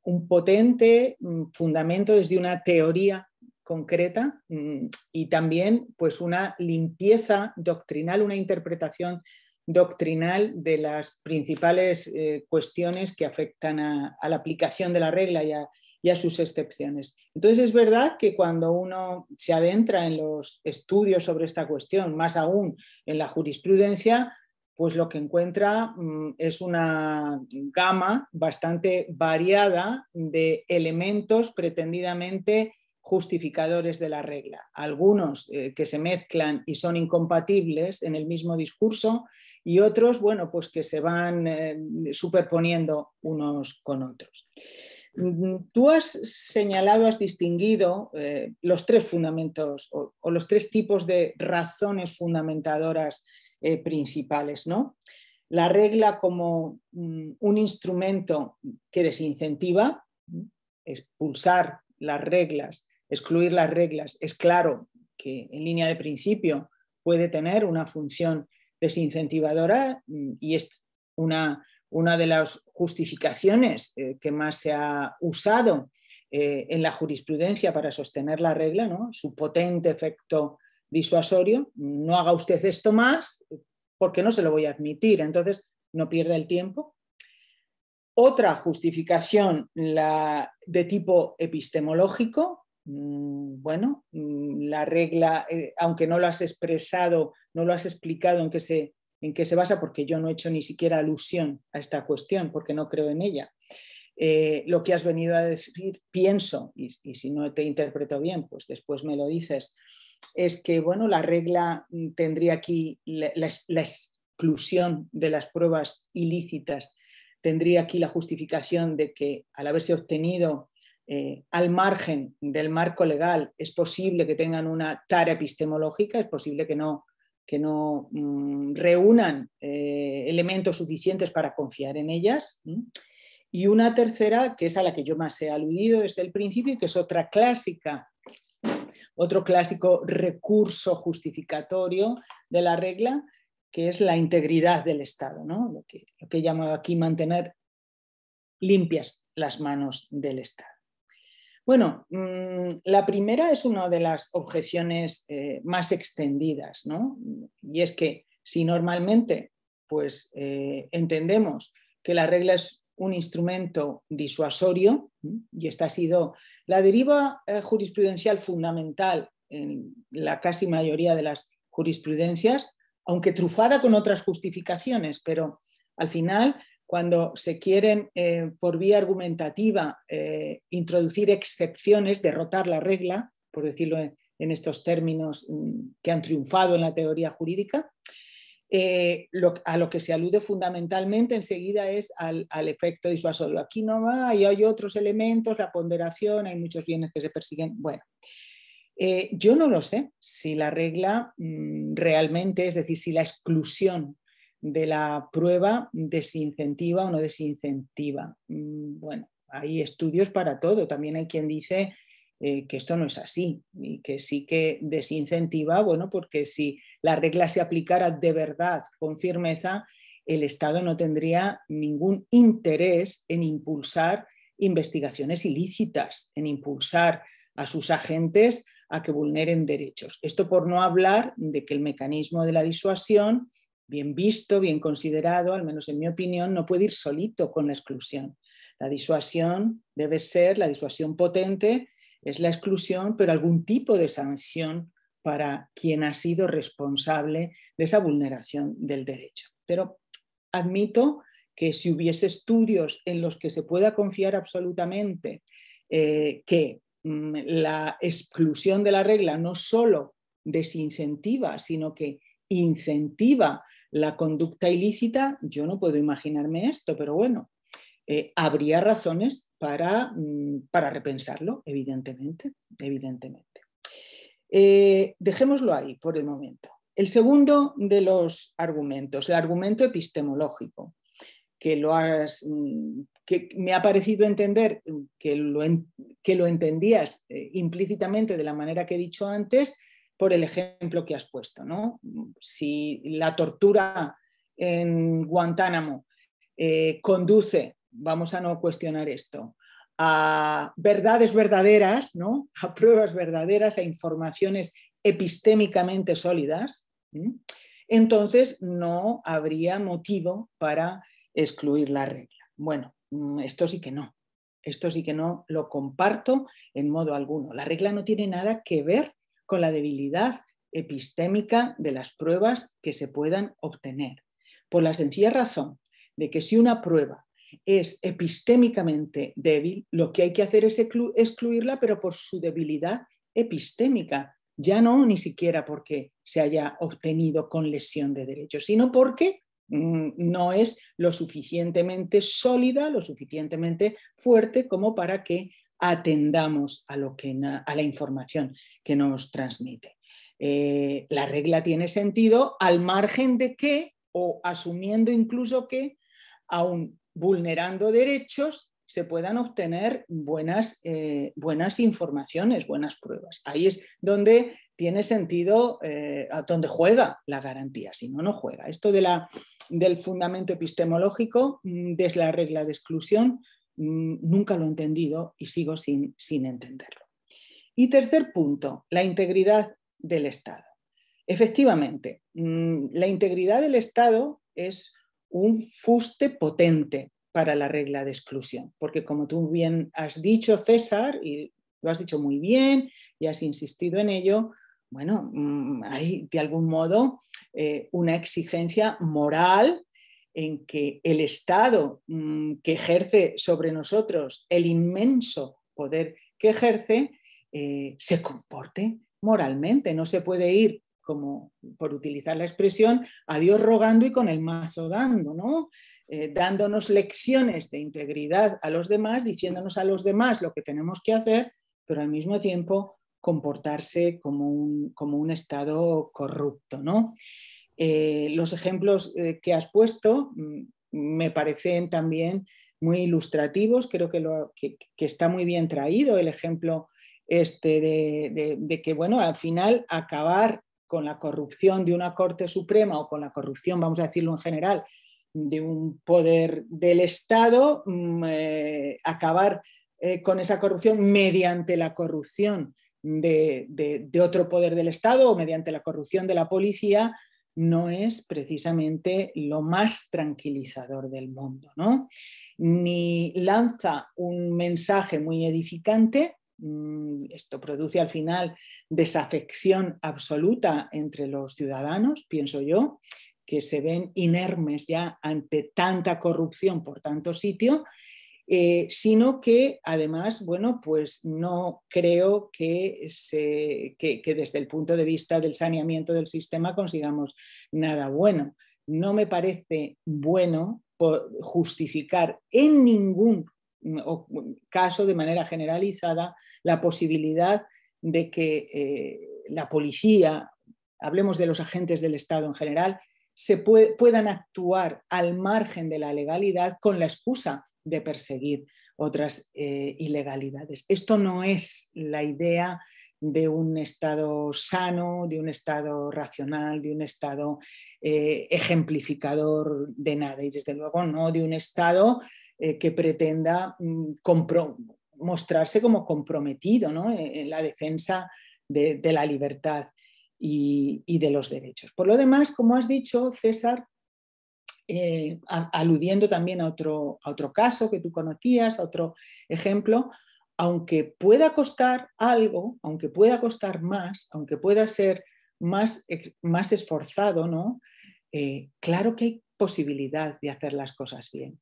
un potente mm, fundamento desde una teoría concreta mm, y también pues una limpieza doctrinal, una interpretación doctrinal de las principales eh, cuestiones que afectan a, la aplicación de la regla y a, sus excepciones. Entonces es verdad que cuando uno se adentra en los estudios sobre esta cuestión, más aún en la jurisprudencia, pues lo que encuentra mm, es una gama bastante variada de elementos pretendidamente justificadores de la regla, algunos eh, que se mezclan y son incompatibles en el mismo discurso y otros, bueno, pues que se van eh, superponiendo unos con otros. Mm, tú has señalado, has distinguido eh, los tres fundamentos o, los tres tipos de razones fundamentadoras principales, ¿no? La regla como mm, un instrumento que desincentiva, expulsar las reglas excluir las reglas. Es claro que en línea de principio puede tener una función desincentivadora mm, y es una, de las justificaciones eh, que más se ha usado eh, en la jurisprudencia para sostener la regla, su potente efecto disuasorio. No haga usted esto más porque no se lo voy a admitir, entonces no pierda el tiempo. Otra justificación la de tipo epistemológico, Mm, bueno, mm, la regla, eh, aunque no lo has expresado, no lo has explicado en qué, se, en qué se basa, porque yo no he hecho ni siquiera alusión a esta cuestión, porque no creo en ella. Eh, lo que has venido a decir, pienso, y, si no te interpreto bien, pues después me lo dices, es que, bueno, la regla mm, tendría aquí la exclusión de las pruebas ilícitas, tendría aquí la justificación de que al haberse obtenido eh, al margen del marco legal, es posible que tengan una tarea epistemológica, es posible que no, que no mm, reúnan eh, elementos suficientes para confiar en ellas. Y una tercera, que es a la que yo más he aludido desde el principio y que es otra clásica, otro clásico recurso justificatorio de la regla, que es la integridad del Estado, lo, que, lo que he llamado aquí mantener limpias las manos del Estado. Bueno, mm, la primera es una de las objeciones eh, más extendidas, ¿no? Y es que si normalmente pues, eh, entendemos que la regla es un instrumento disuasorio, y esta ha sido la deriva eh, jurisprudencial fundamental en la casi mayoría de las jurisprudencias, aunque trufada con otras justificaciones, pero al final cuando se quieren eh, por vía argumentativa eh, introducir excepciones, derrotar la regla, por decirlo en, estos términos mm, que han triunfado en la teoría jurídica, eh, a lo que se alude fundamentalmente enseguida es al, efecto disuasorio. Aquí no va, y hay otros elementos, la ponderación, hay muchos bienes que se persiguen. Bueno, yo no lo sé si la regla mm, realmente, es decir, si la exclusión de la prueba desincentiva o no desincentiva. Mm, bueno, hay estudios para todo. También hay quien dice eh, que esto no es así y que sí que desincentiva, bueno, porque si la regla se aplicara de verdad con firmeza, el Estado no tendría ningún interés en impulsar investigaciones ilícitas, en impulsar a sus agentes a que vulneren derechos. Esto por no hablar de que el mecanismo de la disuasión bien visto, bien considerado, al menos en mi opinión, no puede ir solito con la exclusión. La disuasión debe ser, la disuasión potente es la exclusión, pero algún tipo de sanción para quien ha sido responsable de esa vulneración del derecho. Pero admito que si hubiese estudios en los que se pueda confiar absolutamente eh, que mm, la exclusión de la regla no solo desincentiva, sino que incentiva la conducta ilícita, yo no puedo imaginarme esto, pero bueno, eh, habría razones para, mm, para, repensarlo, evidentemente, evidentemente. Eh, dejémoslo ahí por el momento. El segundo de los argumentos, el argumento epistemológico, que, lo mm, que me ha parecido entender que lo entendías eh, implícitamente de la manera que he dicho antes, por el ejemplo que has puesto. ¿no? Si la tortura en Guantánamo eh, conduce, vamos a no cuestionar esto, a verdades verdaderas, ¿no? a pruebas verdaderas, a informaciones epistémicamente sólidas, entonces no habría motivo para excluir la regla. Bueno, mm, esto sí que no. Esto sí que no lo comparto en modo alguno. La regla no tiene nada que ver con la debilidad epistémica de las pruebas que se puedan obtener, por la sencilla razón de que si una prueba es epistémicamente débil, lo que hay que hacer es excluirla, pero por su debilidad epistémica, ya no ni siquiera porque se haya obtenido con lesión de derechos, sino porque mm, no es lo suficientemente sólida, lo suficientemente fuerte como para que atendamos a, la información que nos transmite. Eh, la regla tiene sentido al margen de que, o asumiendo incluso que, aún vulnerando derechos, se puedan obtener eh, buenas, informaciones, buenas pruebas. Ahí es donde tiene sentido, eh, donde juega la garantía, si no, no juega. Esto de la, del fundamento epistemológico, mm, de la regla de exclusión, Mm, nunca lo he entendido y sigo sin, entenderlo. Y tercer punto, la integridad del Estado. Efectivamente, mm, la integridad del Estado es un fuste potente para la regla de exclusión, porque como tú bien has dicho, César, y lo has dicho muy bien y has insistido en ello, bueno, mm, hay de algún modo eh, una exigencia moral en que el Estado mm, que ejerce sobre nosotros el inmenso poder que ejerce, eh, se comporte moralmente. No se puede ir, como por utilizar la expresión, a Dios rogando y con el mazo dando, ¿no? Eh, dándonos lecciones de integridad a los demás, diciéndonos a los demás lo que tenemos que hacer, pero al mismo tiempo comportarse como un, como un Estado corrupto. ¿no? Eh, los ejemplos eh, que has puesto mm, me parecen también muy ilustrativos, creo que, está muy bien traído el ejemplo este de, que, bueno, al final acabar con la corrupción de una Corte Suprema o con la corrupción, vamos a decirlo en general, de un poder del Estado, mm, eh, acabar con esa corrupción mediante la corrupción de, otro poder del Estado o mediante la corrupción de la policía, no es precisamente lo más tranquilizador del mundo, ¿no? Ni lanza un mensaje muy edificante, mm, esto produce al final desafección absoluta entre los ciudadanos, pienso yo, que se ven inermes ya ante tanta corrupción por tanto sitio eh, sino que además, bueno, pues no creo que, se, desde el punto de vista del saneamiento del sistema consigamos nada bueno. No me parece bueno justificar en ningún mm, mm, caso de manera generalizada la posibilidad de que eh, la policía, hablemos de los agentes del Estado en general, se puedan actuar al margen de la legalidad con la excusa de perseguir otras eh, ilegalidades. Esto no es la idea de un Estado sano, de un Estado racional, de un Estado eh, ejemplificador de nada y desde luego no de un Estado eh, que pretenda mm, mostrarse como comprometido ¿no? en, la defensa de, la libertad y, de los derechos. Por lo demás, como has dicho, César, eh, aludiendo también a otro, a otro caso que tú conocías, a otro ejemplo, aunque pueda costar algo, aunque pueda costar más, aunque pueda ser más, más esforzado, ¿no? Eh, claro que hay posibilidad de hacer las cosas bien.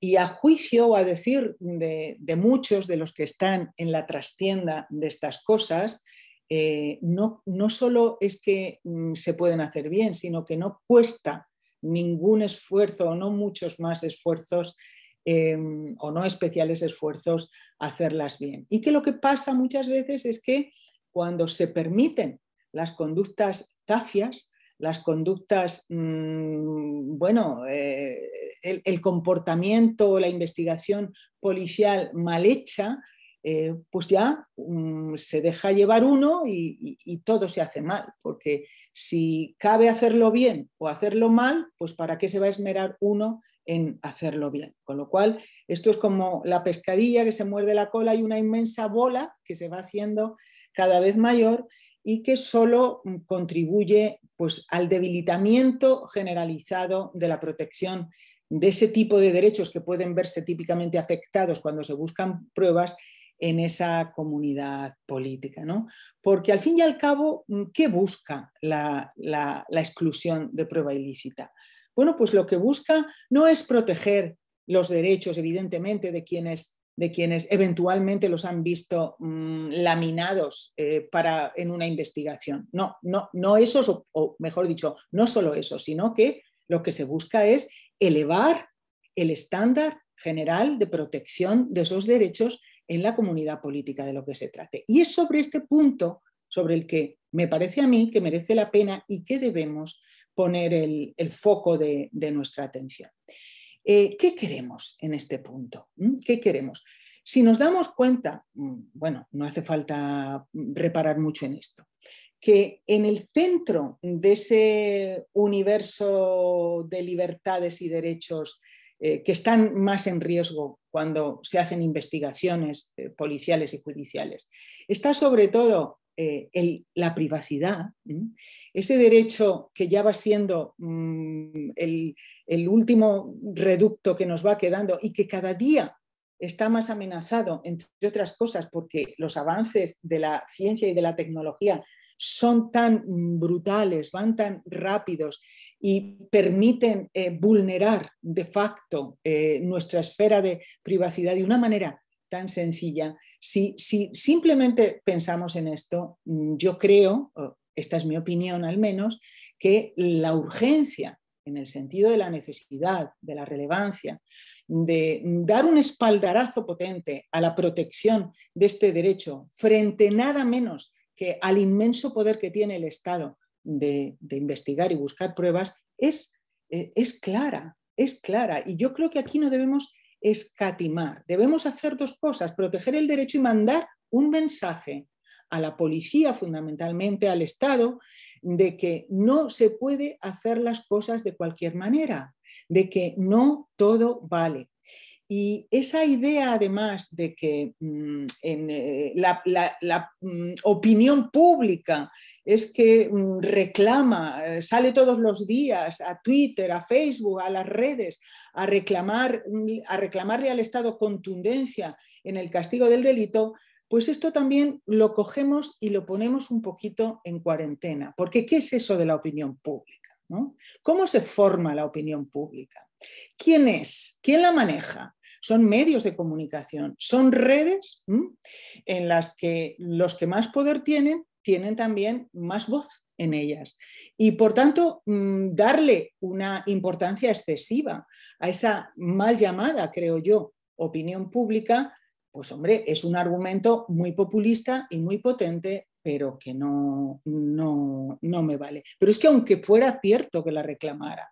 Y a juicio o a decir de, muchos de los que están en la trastienda de estas cosas, eh, no, solo es que mm, se pueden hacer bien, sino que no cuesta ningún esfuerzo o no muchos más esfuerzos eh, o no especiales esfuerzos hacerlas bien. Y que lo que pasa muchas veces es que cuando se permiten las conductas tafias, las conductas, mm, bueno, eh, el, comportamiento o la investigación policial mal hecha, eh, pues ya mm, se deja llevar uno y, y, todo se hace mal, porque si cabe hacerlo bien o hacerlo mal, pues ¿para qué se va a esmerar uno en hacerlo bien? Con lo cual, esto es como la pescadilla que se muerde la cola y una inmensa bola que se va haciendo cada vez mayor y que solo mm, contribuye pues, al debilitamiento generalizado de la protección de ese tipo de derechos que pueden verse típicamente afectados cuando se buscan pruebas en esa comunidad política. ¿no? Porque al fin y al cabo, mm, ¿qué busca la, exclusión de prueba ilícita? Bueno, pues lo que busca no es proteger los derechos, evidentemente, de quienes de quienes eventualmente los han visto mm, laminados eh, para, en una investigación. No, no, no esos, o, mejor dicho, no solo eso, sino que lo que se busca es elevar el estándar general de protección de esos derechos en la comunidad política de lo que se trate. Y es sobre este punto sobre el que me parece a mí que merece la pena y que debemos poner el, foco de, nuestra atención. Eh, ¿Qué queremos en este punto? ¿Mm? ¿Qué queremos? Si nos damos cuenta, mm, bueno, no hace falta reparar mucho en esto, que en el centro de ese universo de libertades y derechos eh, que están más en riesgo cuando se hacen investigaciones eh, policiales y judiciales. Está sobre todo eh, la privacidad, ese derecho que ya va siendo mm, el, último reducto que nos va quedando y que cada día está más amenazado, entre otras cosas, porque los avances de la ciencia y de la tecnología son tan brutales, van tan rápidos y permiten eh, vulnerar de facto eh, nuestra esfera de privacidad de una manera tan sencilla. Si, si simplemente pensamos en esto, mm, yo creo, esta es mi opinión al menos, que la urgencia en el sentido de la necesidad, de la relevancia, de dar un espaldarazo potente a la protección de este derecho frente nada menos que al inmenso poder que tiene el Estado de, investigar y buscar pruebas eh, es clara, es clara. Y yo creo que aquí no debemos escatimar, debemos hacer dos cosas, proteger el derecho y mandar un mensaje a la policía, fundamentalmente al Estado, de que no se puede hacer las cosas de cualquier manera, de que no todo vale, y esa idea, además, de que mm, eh, la, mm, opinión pública es que mm, reclama, eh, sale todos los días a Twitter, a Facebook, a las redes, a, reclamarle al Estado contundencia en el castigo del delito, pues esto también lo cogemos y lo ponemos un poquito en cuarentena. Porque ¿qué es eso de la opinión pública? ¿Cómo se forma la opinión pública? ¿Quién es? ¿Quién la maneja? Son medios de comunicación, son redes en las que los que más poder tienen tienen también más voz en ellas. Y por tanto, mm, darle una importancia excesiva a esa mal llamada, creo yo, opinión pública, pues hombre, es un argumento muy populista y muy potente, pero que no, no, no me vale. Pero es que aunque fuera cierto que la reclamara,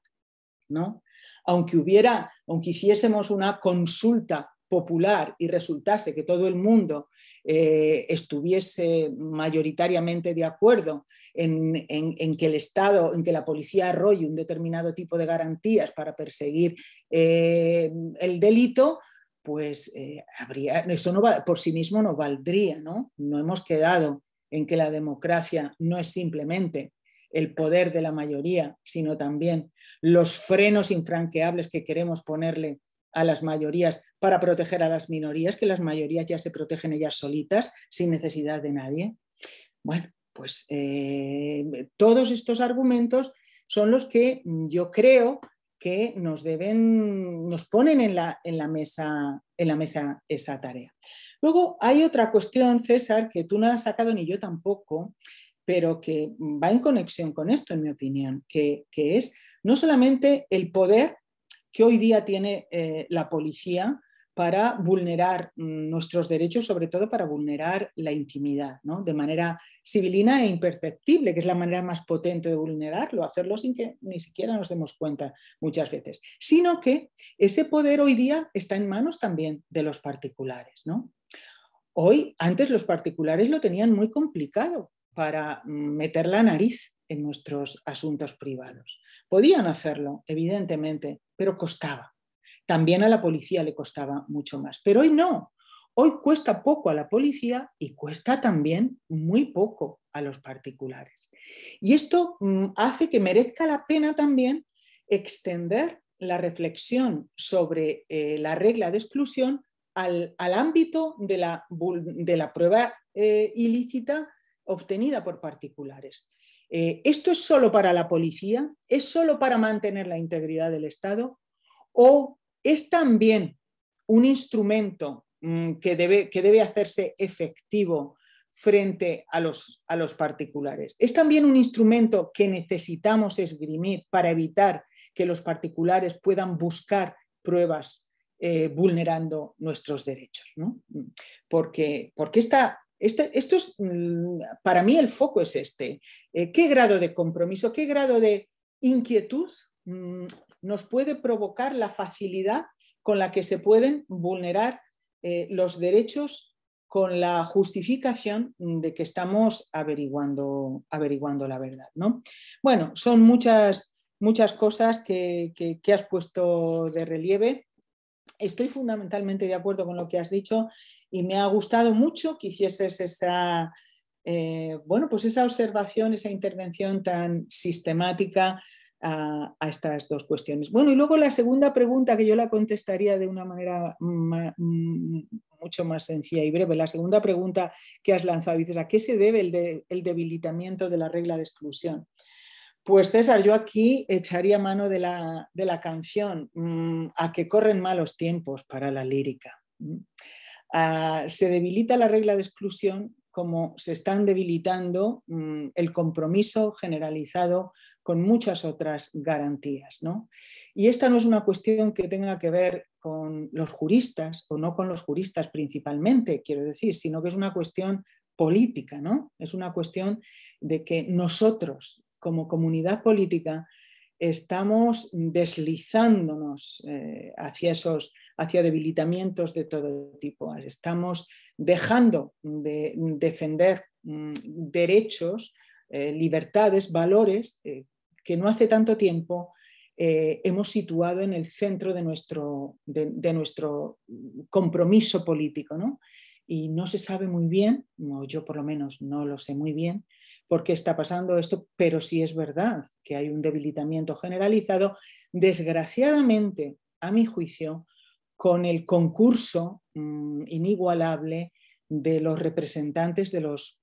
¿no? aunque hubiera, aunque hiciésemos una consulta popular y resultase que todo el mundo eh, estuviese mayoritariamente de acuerdo en, en, que el Estado, en que la policía arrolle un determinado tipo de garantías para perseguir eh, el delito, pues eh, habría, eso por sí mismo no valdría, ¿no? No hemos quedado en que la democracia no es simplemente el poder de la mayoría, sino también los frenos infranqueables que queremos ponerle a las mayorías para proteger a las minorías, que las mayorías ya se protegen ellas solitas, sin necesidad de nadie. Bueno, pues eh, todos estos argumentos son los que yo creo que nos deben, nos ponen en la, mesa, en la mesa esa tarea. Luego hay otra cuestión, César, que tú no has sacado ni yo tampoco, pero que va en conexión con esto, en mi opinión, que, es no solamente el poder que hoy día tiene eh, la policía para vulnerar mm, nuestros derechos, sobre todo para vulnerar la intimidad, de manera civilina e imperceptible, que es la manera más potente de vulnerarlo, hacerlo sin que ni siquiera nos demos cuenta muchas veces, sino que ese poder hoy día está en manos también de los particulares. Hoy, antes los particulares lo tenían muy complicado para meter la nariz en nuestros asuntos privados. Podían hacerlo, evidentemente, pero costaba. También a la policía le costaba mucho más, pero hoy no. Hoy cuesta poco a la policía y cuesta también muy poco a los particulares. Y esto mm, hace que merezca la pena también extender la reflexión sobre eh, la regla de exclusión al, ámbito de la, prueba eh, ilícita obtenida por particulares. Eh, ¿Esto es solo para la policía? ¿Es solo para mantener la integridad del Estado? ¿O es también un instrumento mm, que, debe, que, debe, hacerse efectivo frente a los, a los particulares? ¿Es también un instrumento que necesitamos esgrimir para evitar que los particulares puedan buscar pruebas eh, vulnerando nuestros derechos. ¿no? Mm, porque, porque esta esto mm, para mí el foco es este. Eh, ¿Qué grado de compromiso, qué grado de inquietud mm, nos puede provocar la facilidad con la que se pueden vulnerar eh, los derechos con la justificación de que estamos averiguando, averiguando la verdad? ¿no? Bueno, son muchas, muchas cosas que has puesto de relieve estoy fundamentalmente de acuerdo con lo que has dicho y me ha gustado mucho que hicieses esa, eh, bueno, pues esa observación, esa intervención tan sistemática a, estas dos cuestiones. Bueno, y luego la segunda pregunta que yo la contestaría de una manera mm, mucho más sencilla y breve. La segunda pregunta que has lanzado, dices, ¿a qué se debe el, debilitamiento de la regla de exclusión? Pues César, yo aquí echaría mano de la, canción mm, a que corren malos tiempos para la lírica. Ah, se debilita la regla de exclusión como se están debilitando mm, el compromiso generalizado con muchas otras garantías. ¿no? Y esta no es una cuestión que tenga que ver con los juristas o no con los juristas principalmente, quiero decir, sino que es una cuestión política, ¿no? Es una cuestión de que nosotros como comunidad política estamos deslizándonos eh, hacia esos hacia debilitamientos de todo tipo. Estamos dejando de defender mm, derechos, eh, libertades, valores eh, que no hace tanto tiempo eh, hemos situado en el centro de nuestro, compromiso político. Y no se sabe muy bien, o yo por lo menos no lo sé muy bien, por qué está pasando esto, pero si es verdad que hay un debilitamiento generalizado, desgraciadamente, a mi juicio, con el concurso mm, inigualable de los representantes de los,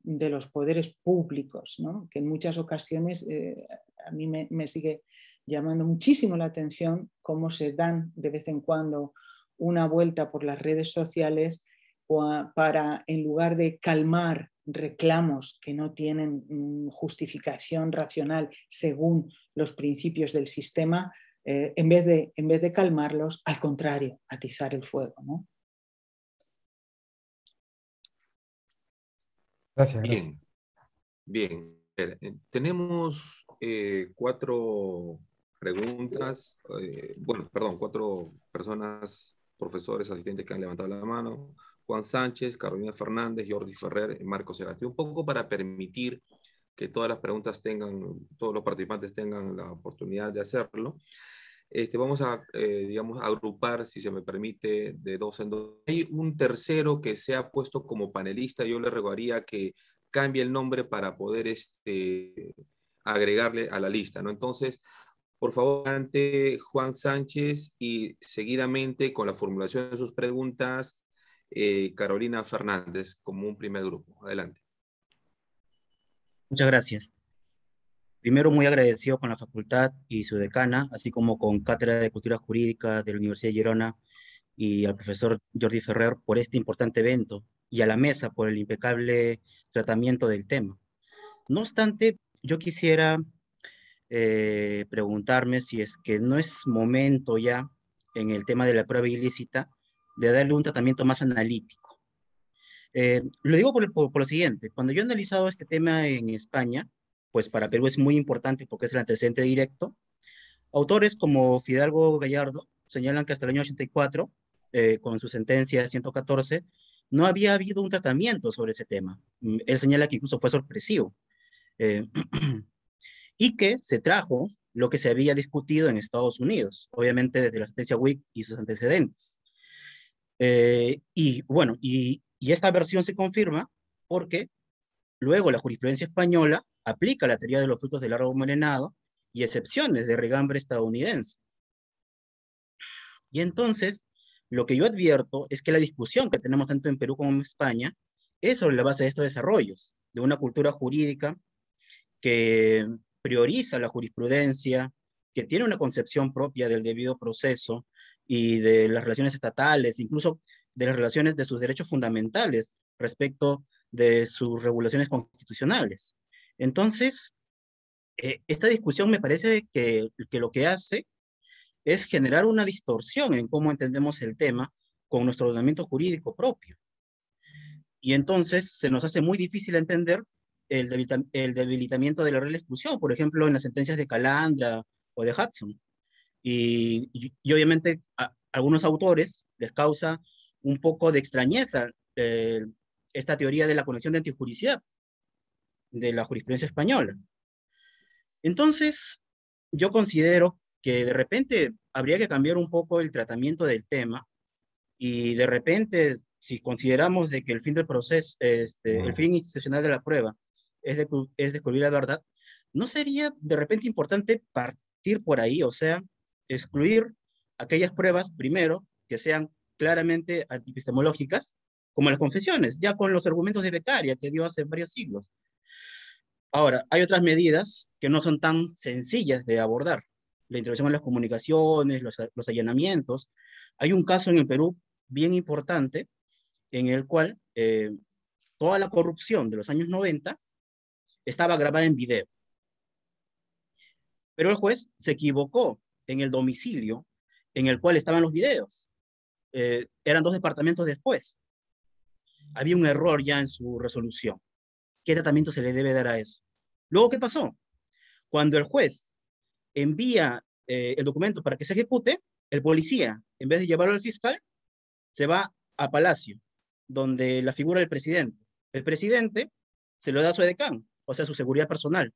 poderes públicos, que en muchas ocasiones eh, a mí me, sigue llamando muchísimo la atención cómo se dan de vez en cuando una vuelta por las redes sociales para, en lugar de calmar reclamos que no tienen mm, justificación racional según los principios del sistema, eh, en, vez de, en vez de calmarlos, al contrario, atizar el fuego. ¿no? Gracias, Bien, eh, Tenemos eh, cuatro preguntas, bueno, perdón, cuatro personas, profesores, asistentes que han levantado la mano. Juan Sánchez, Carolina Fernández, Jordi Ferrer, y Marco Serati. un poco para permitir que todas las preguntas tengan, todos los participantes tengan la oportunidad de hacerlo. Este, vamos a, eh, digamos, agrupar, si se me permite, de dos en dos. Hay un tercero que se ha puesto como panelista, yo le rogaría que cambie el nombre para poder este, agregarle a la lista, ¿no? Entonces, por favor, ante Juan Sánchez y seguidamente con la formulación de sus preguntas, eh, Carolina Fernández como un primer grupo. Adelante. Muchas gracias. Primero, muy agradecido con la facultad y su decana, así como con Cátedra de Cultura Jurídica de la Universidad de Girona y al profesor Jordi Ferrer por este importante evento y a la mesa por el impecable tratamiento del tema. No obstante, yo quisiera eh, preguntarme si es que no es momento ya en el tema de la prueba ilícita de darle un tratamiento más analítico eh, lo digo por, lo siguiente, cuando yo he analizado este tema en España, pues para Perú es muy importante porque es el antecedente directo, autores como Fidalgo Gallardo señalan que hasta el año 84, eh, con su sentencia 114, no había habido un tratamiento sobre ese tema. Mm, él señala que incluso fue sorpresivo. Eh, y que se trajo lo que se había discutido en Estados Unidos, obviamente desde la sentencia WIC y sus antecedentes. y bueno, y y esta versión se confirma porque luego la jurisprudencia española aplica la teoría de los frutos del árbol envenenado y excepciones de regambre estadounidense. Y entonces, lo que yo advierto es que la discusión que tenemos tanto en Perú como en España es sobre la base de estos desarrollos, de una cultura jurídica que prioriza la jurisprudencia, que tiene una concepción propia del debido proceso y de las relaciones estatales, incluso de las relaciones de sus derechos fundamentales respecto de sus regulaciones constitucionales. Entonces, eh, esta discusión me parece que, lo que hace es generar una distorsión en cómo entendemos el tema con nuestro ordenamiento jurídico propio. Y entonces se nos hace muy difícil entender el, debilitamiento de la regla exclusión, por ejemplo, en las sentencias de Calandra o de Hudson. Y, obviamente algunos autores les causa un poco de extrañeza eh, esta teoría de la conexión de antijuricidad de la jurisprudencia española. Entonces, yo considero que de repente habría que cambiar un poco el tratamiento del tema y de repente, si consideramos de que el fin del proceso, este, el mm. fin institucional de la prueba es, es descubrir la verdad, ¿no sería de repente importante partir por ahí? O sea, excluir aquellas pruebas primero que sean claramente epistemológicas, como las confesiones, ya con los argumentos de becaria que dio hace varios siglos. Ahora, hay otras medidas que no son tan sencillas de abordar. La intervención en las comunicaciones, los, allanamientos. Hay un caso en el Perú bien importante en el cual eh, toda la corrupción de los años 90 estaba grabada en video. Pero el juez se equivocó en el domicilio en el cual estaban los videos. Eh, eran dos departamentos después. Había un error ya en su resolución. ¿Qué tratamiento se le debe dar a eso? Luego, ¿qué pasó? Cuando el juez envía eh, el documento para que se ejecute, el policía, en vez de llevarlo al fiscal, se va a Palacio, donde la figura del presidente. El presidente se lo da a su edecán, o sea, su seguridad personal.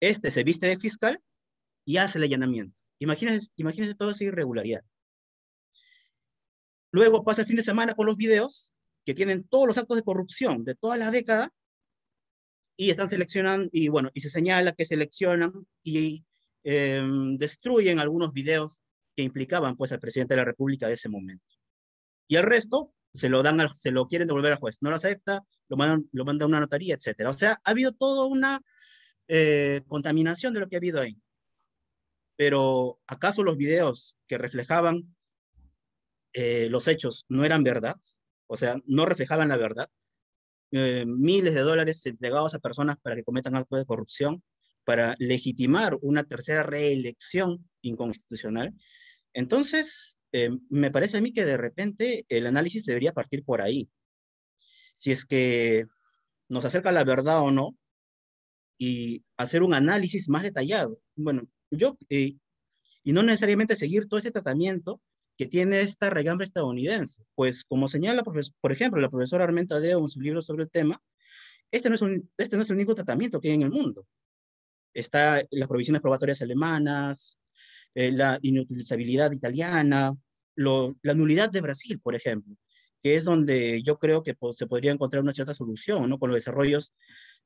Este se viste de fiscal y hace el allanamiento. Imagínense, imagínense toda esa irregularidad. Luego pasa el fin de semana con los videos que tienen todos los actos de corrupción de toda la década y están seleccionando, y bueno, y se señala que seleccionan y em, destruyen algunos videos que implicaban pues al presidente de la República de ese momento. Y el resto se lo dan, se lo quieren devolver al juez, no lo acepta, lo mandan, lo manda a una notaría, etcétera. O sea, ha habido toda una eh, contaminación de lo que ha habido ahí. Pero ¿acaso los videos que reflejaban eh, los hechos no eran verdad, o sea, no reflejaban la verdad. Eh, miles de dólares entregados a personas para que cometan actos de corrupción, para legitimar una tercera reelección inconstitucional. Entonces, eh, me parece a mí que de repente el análisis debería partir por ahí. Si es que nos acerca la verdad o no, y hacer un análisis más detallado. Bueno, yo, y no necesariamente seguir todo este tratamiento que tiene esta regambre estadounidense. Pues como señala, por ejemplo, la profesora Deo en su libro sobre el tema, este no es, un, este no es el único tratamiento que hay en el mundo. Está las provisiones probatorias alemanas, eh, la inutilizabilidad italiana, la nulidad de Brasil, por ejemplo, que es donde yo creo que pues, se podría encontrar una cierta solución ¿no? con los desarrollos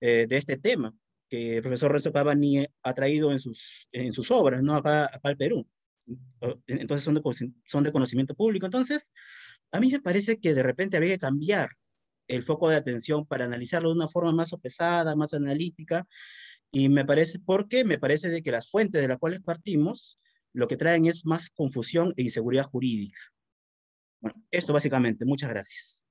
eh, de este tema que el profesor Renzo Cavani ha traído en sus, en sus obras, ¿no? Acá, acá al Perú entonces son de, son de conocimiento público. Entonces, a mí me parece que de repente habría que cambiar el foco de atención para analizarlo de una forma más pesada, más analítica, y me parece, porque me parece de que las fuentes de las cuales partimos, lo que traen es más confusión e inseguridad jurídica. Bueno, esto básicamente, muchas gracias.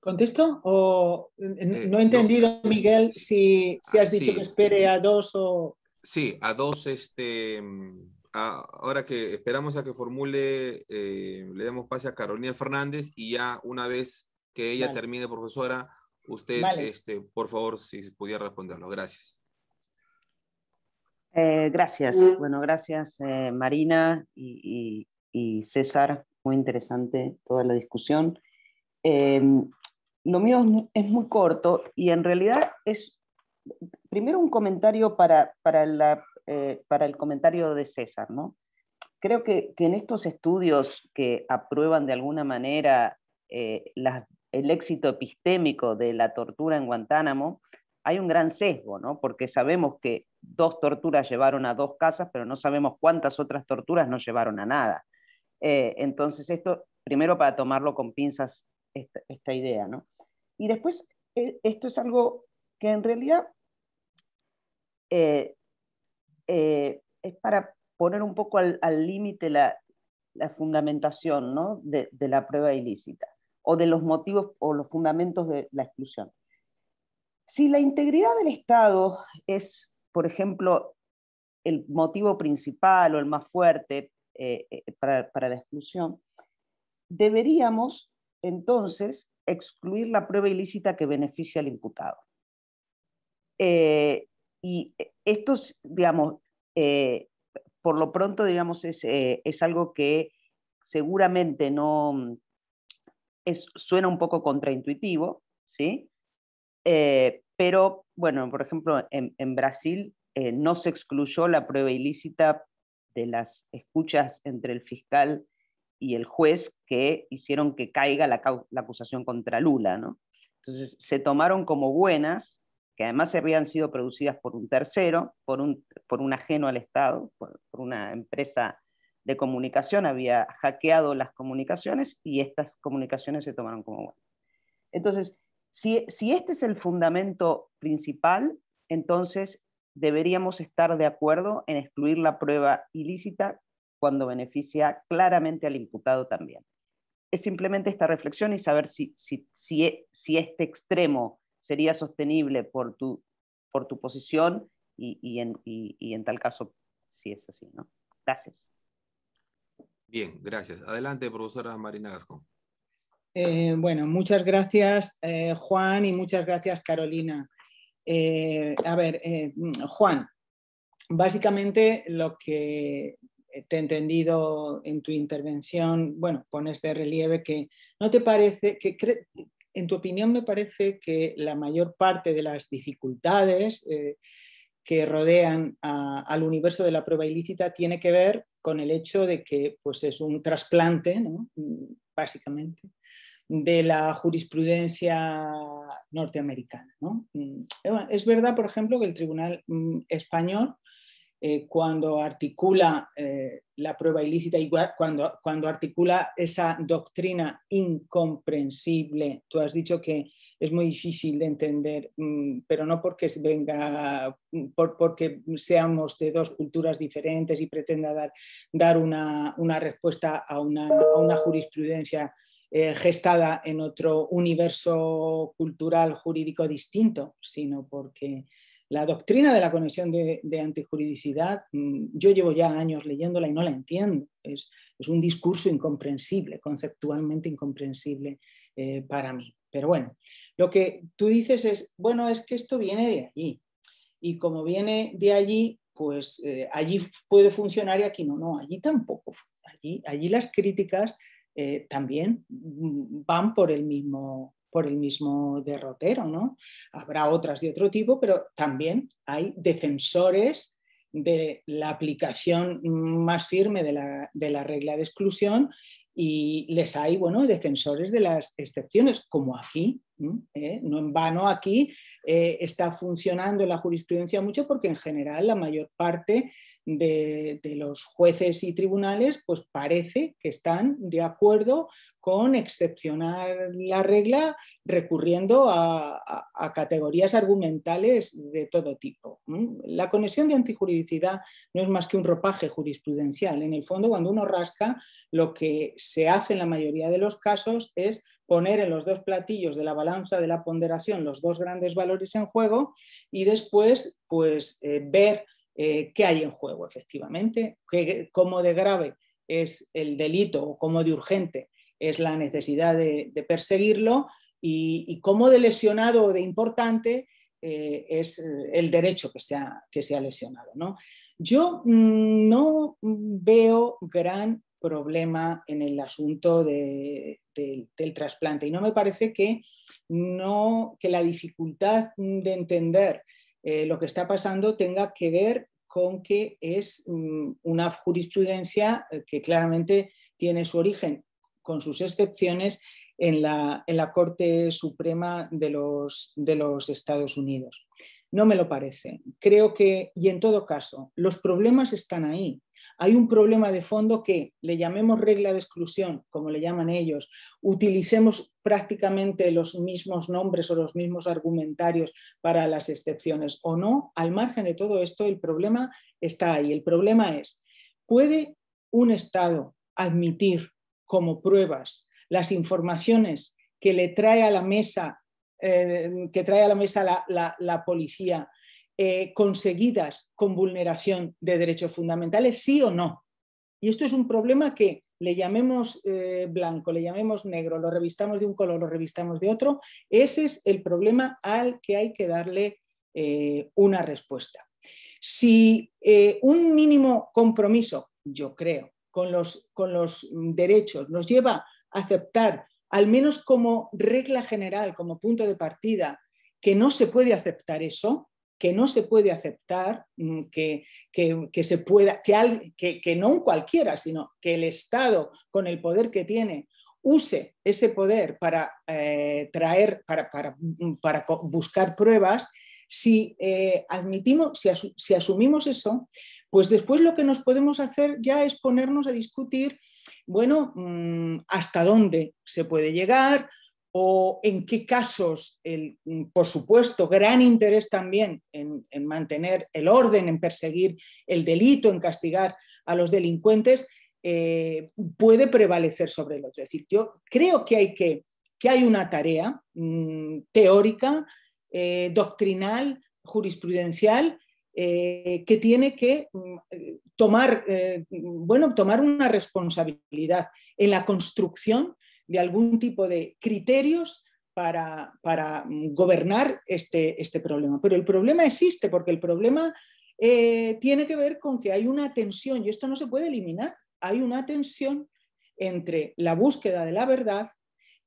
¿Contesto? O, eh, no he entendido, eh, Miguel, si, si has ah, dicho que espere a dos o... Sí, a dos, este, mm, ahora que esperamos a que formule, eh, le damos pase a Carolina Fernández y ya una vez que ella termine, profesora, usted, este, por favor, si pudiera responderlo. Gracias. Eh, gracias. Bueno, gracias eh, Marina y, César. Muy interesante toda la discusión. Em, lo mío es muy corto y en realidad es primero un comentario para, la, eh, para el comentario de César, ¿no? Creo que, en estos estudios que aprueban de alguna manera eh, el éxito epistémico de la tortura en Guantánamo, hay un gran sesgo, ¿no? Porque sabemos que dos torturas llevaron a dos casas, pero no sabemos cuántas otras torturas no llevaron a nada. Eh, entonces, esto, primero para tomarlo con pinzas, esta, esta idea, ¿no? Y después, esto es algo que en realidad eh, eh, es para poner un poco al límite la, fundamentación ¿no? de, la prueba ilícita o de los motivos o los fundamentos de la exclusión. Si la integridad del Estado es, por ejemplo, el motivo principal o el más fuerte eh, para, para la exclusión, deberíamos entonces excluir la prueba ilícita que beneficia al imputado. Eh, y eh, esto, digamos, eh, por lo pronto, digamos, es, eh, algo que seguramente no mm, es, suena un poco contraintuitivo, ¿sí? pero, bueno, por ejemplo, en, Brasil no se excluyó la prueba ilícita de las escuchas entre el fiscal y el juez que hicieron que caiga la, la acusación contra Lula, ¿no? Entonces, se tomaron como buenas que además habían sido producidas por un tercero, por un, por un ajeno al Estado, por, una empresa de comunicación, había hackeado las comunicaciones y estas comunicaciones se tomaron como bueno. Entonces, si, si este es el fundamento principal, entonces deberíamos estar de acuerdo en excluir la prueba ilícita cuando beneficia claramente al imputado también. Es simplemente esta reflexión y saber si, si, si, e, si este extremo sería sostenible por tu, por tu posición y, en, en tal caso, si es así. ¿no? Gracias. Bien, gracias. Adelante, profesora Marina Gascón. Eh, bueno, muchas gracias eh, Juan y muchas gracias Carolina. Eh, a ver, Juan, básicamente lo que te he entendido en tu intervención, bueno, pones de relieve que no te parece, que en tu opinión me parece que la mayor parte de las dificultades eh, que rodean al universo de la prueba ilícita tiene que ver con el hecho de que pues, es un trasplante, básicamente, de la jurisprudencia norteamericana. Mm, es verdad, por ejemplo, que el Tribunal mm, Español eh, cuando articula eh, la prueba ilícita cuando, articula esa doctrina incomprensible. Tú has dicho que es muy difícil de entender, mm, pero no porque venga, mm, porque seamos de dos culturas diferentes y pretenda dar, una, respuesta a una, jurisprudencia eh, gestada en otro universo cultural jurídico distinto, sino porque la doctrina de la conexión de, antijuridicidad, mm, yo llevo ya años leyéndola y no la entiendo. Es, un discurso incomprensible, conceptualmente incomprensible eh, para mí. Pero bueno, lo que tú dices es, bueno, es que esto viene de allí. Y como viene de allí, pues eh, allí puede funcionar y aquí no, no, allí tampoco. Allí, allí las críticas eh, también mm, van por el mismo por el mismo derrotero, ¿no? Habrá otras de otro tipo, pero también hay defensores de la aplicación más firme de la, regla de exclusión y les hay bueno, defensores de las excepciones, como aquí. ¿Eh? No en vano aquí eh, está funcionando la jurisprudencia mucho porque en general la mayor parte de, los jueces y tribunales, pues parece que están de acuerdo con excepcionar la regla recurriendo a, categorías argumentales de todo tipo. La conexión de antijuridicidad no es más que un ropaje jurisprudencial. En el fondo, cuando uno rasca, lo que se hace en la mayoría de los casos es poner en los dos platillos de la balanza de la ponderación los dos grandes valores en juego y después pues eh, ver eh, qué hay en juego, efectivamente, ¿Qué, cómo de grave es el delito o cómo de urgente es la necesidad de, perseguirlo y, cómo de lesionado o de importante eh, es el derecho que se ha, lesionado. Yo mm, no veo gran problema en el asunto del trasplante y no me parece que, que la dificultad de entender eh, lo que está pasando tenga que ver con que es mm, una jurisprudencia eh, que claramente tiene su origen, con sus excepciones, en la, Corte Suprema de los Estados Unidos. No me lo parece. Creo que, y en todo caso, los problemas están ahí. Hay un problema de fondo que le llamemos regla de exclusión, como le llaman ellos, utilicemos prácticamente los mismos nombres o los mismos argumentarios para las excepciones o no, al margen de todo esto, el problema está ahí. El problema es, ¿puede un Estado admitir como pruebas las informaciones que le trae a la mesa eh, que trae a la mesa la, policía eh, conseguidas con vulneración de derechos fundamentales, sí o no. Y esto es un problema que le llamemos eh, blanco, le llamemos negro, lo revistamos de un color, lo revistamos de otro, ese es el problema al que hay que darle una respuesta. Si un mínimo compromiso, yo creo, con los derechos nos lleva a aceptar al menos como regla general, como punto de partida, que no se puede aceptar eso, que no se puede aceptar mm, que, se pueda, que, que, no un cualquiera, sino que el Estado, con el poder que tiene, use ese poder para eh, traer, para, para, mm, para buscar pruebas si eh, admitimos, si, asumimos eso, pues después lo que nos podemos hacer ya es ponernos a discutir, bueno, mm, hasta dónde se puede llegar o en qué casos, el, mm, por supuesto, gran interés también en, mantener el orden, en perseguir el delito, en castigar a los delincuentes, eh, puede prevalecer sobre el otro. Es decir, yo creo que hay, que, que hay una tarea mm, teórica eh, doctrinal, jurisprudencial, eh, que tiene que mm, tomar, eh, bueno, tomar una responsabilidad en la construcción de algún tipo de criterios para, gobernar este, este, problema. Pero el problema existe porque el problema tiene que ver con que hay una tensión, y esto no se puede eliminar, hay una tensión entre la búsqueda de la verdad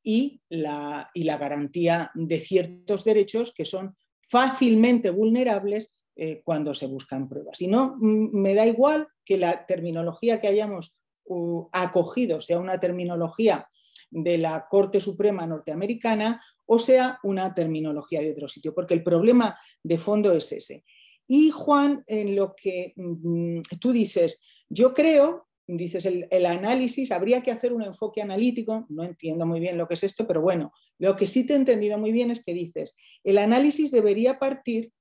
y la, y la garantía de ciertos derechos que son fácilmente vulnerables eh, cuando se buscan pruebas. Y no mm, me da igual que la terminología que hayamos uh, acogido sea una terminología de la Corte Suprema norteamericana o sea una terminología de otro sitio, porque el problema de fondo es ese. Y Juan, en lo que mm, tú dices, yo creo dices, el, análisis, habría que hacer un enfoque analítico, no entiendo muy bien lo que es esto, pero bueno, lo que sí te he entendido muy bien es que dices, el análisis debería partir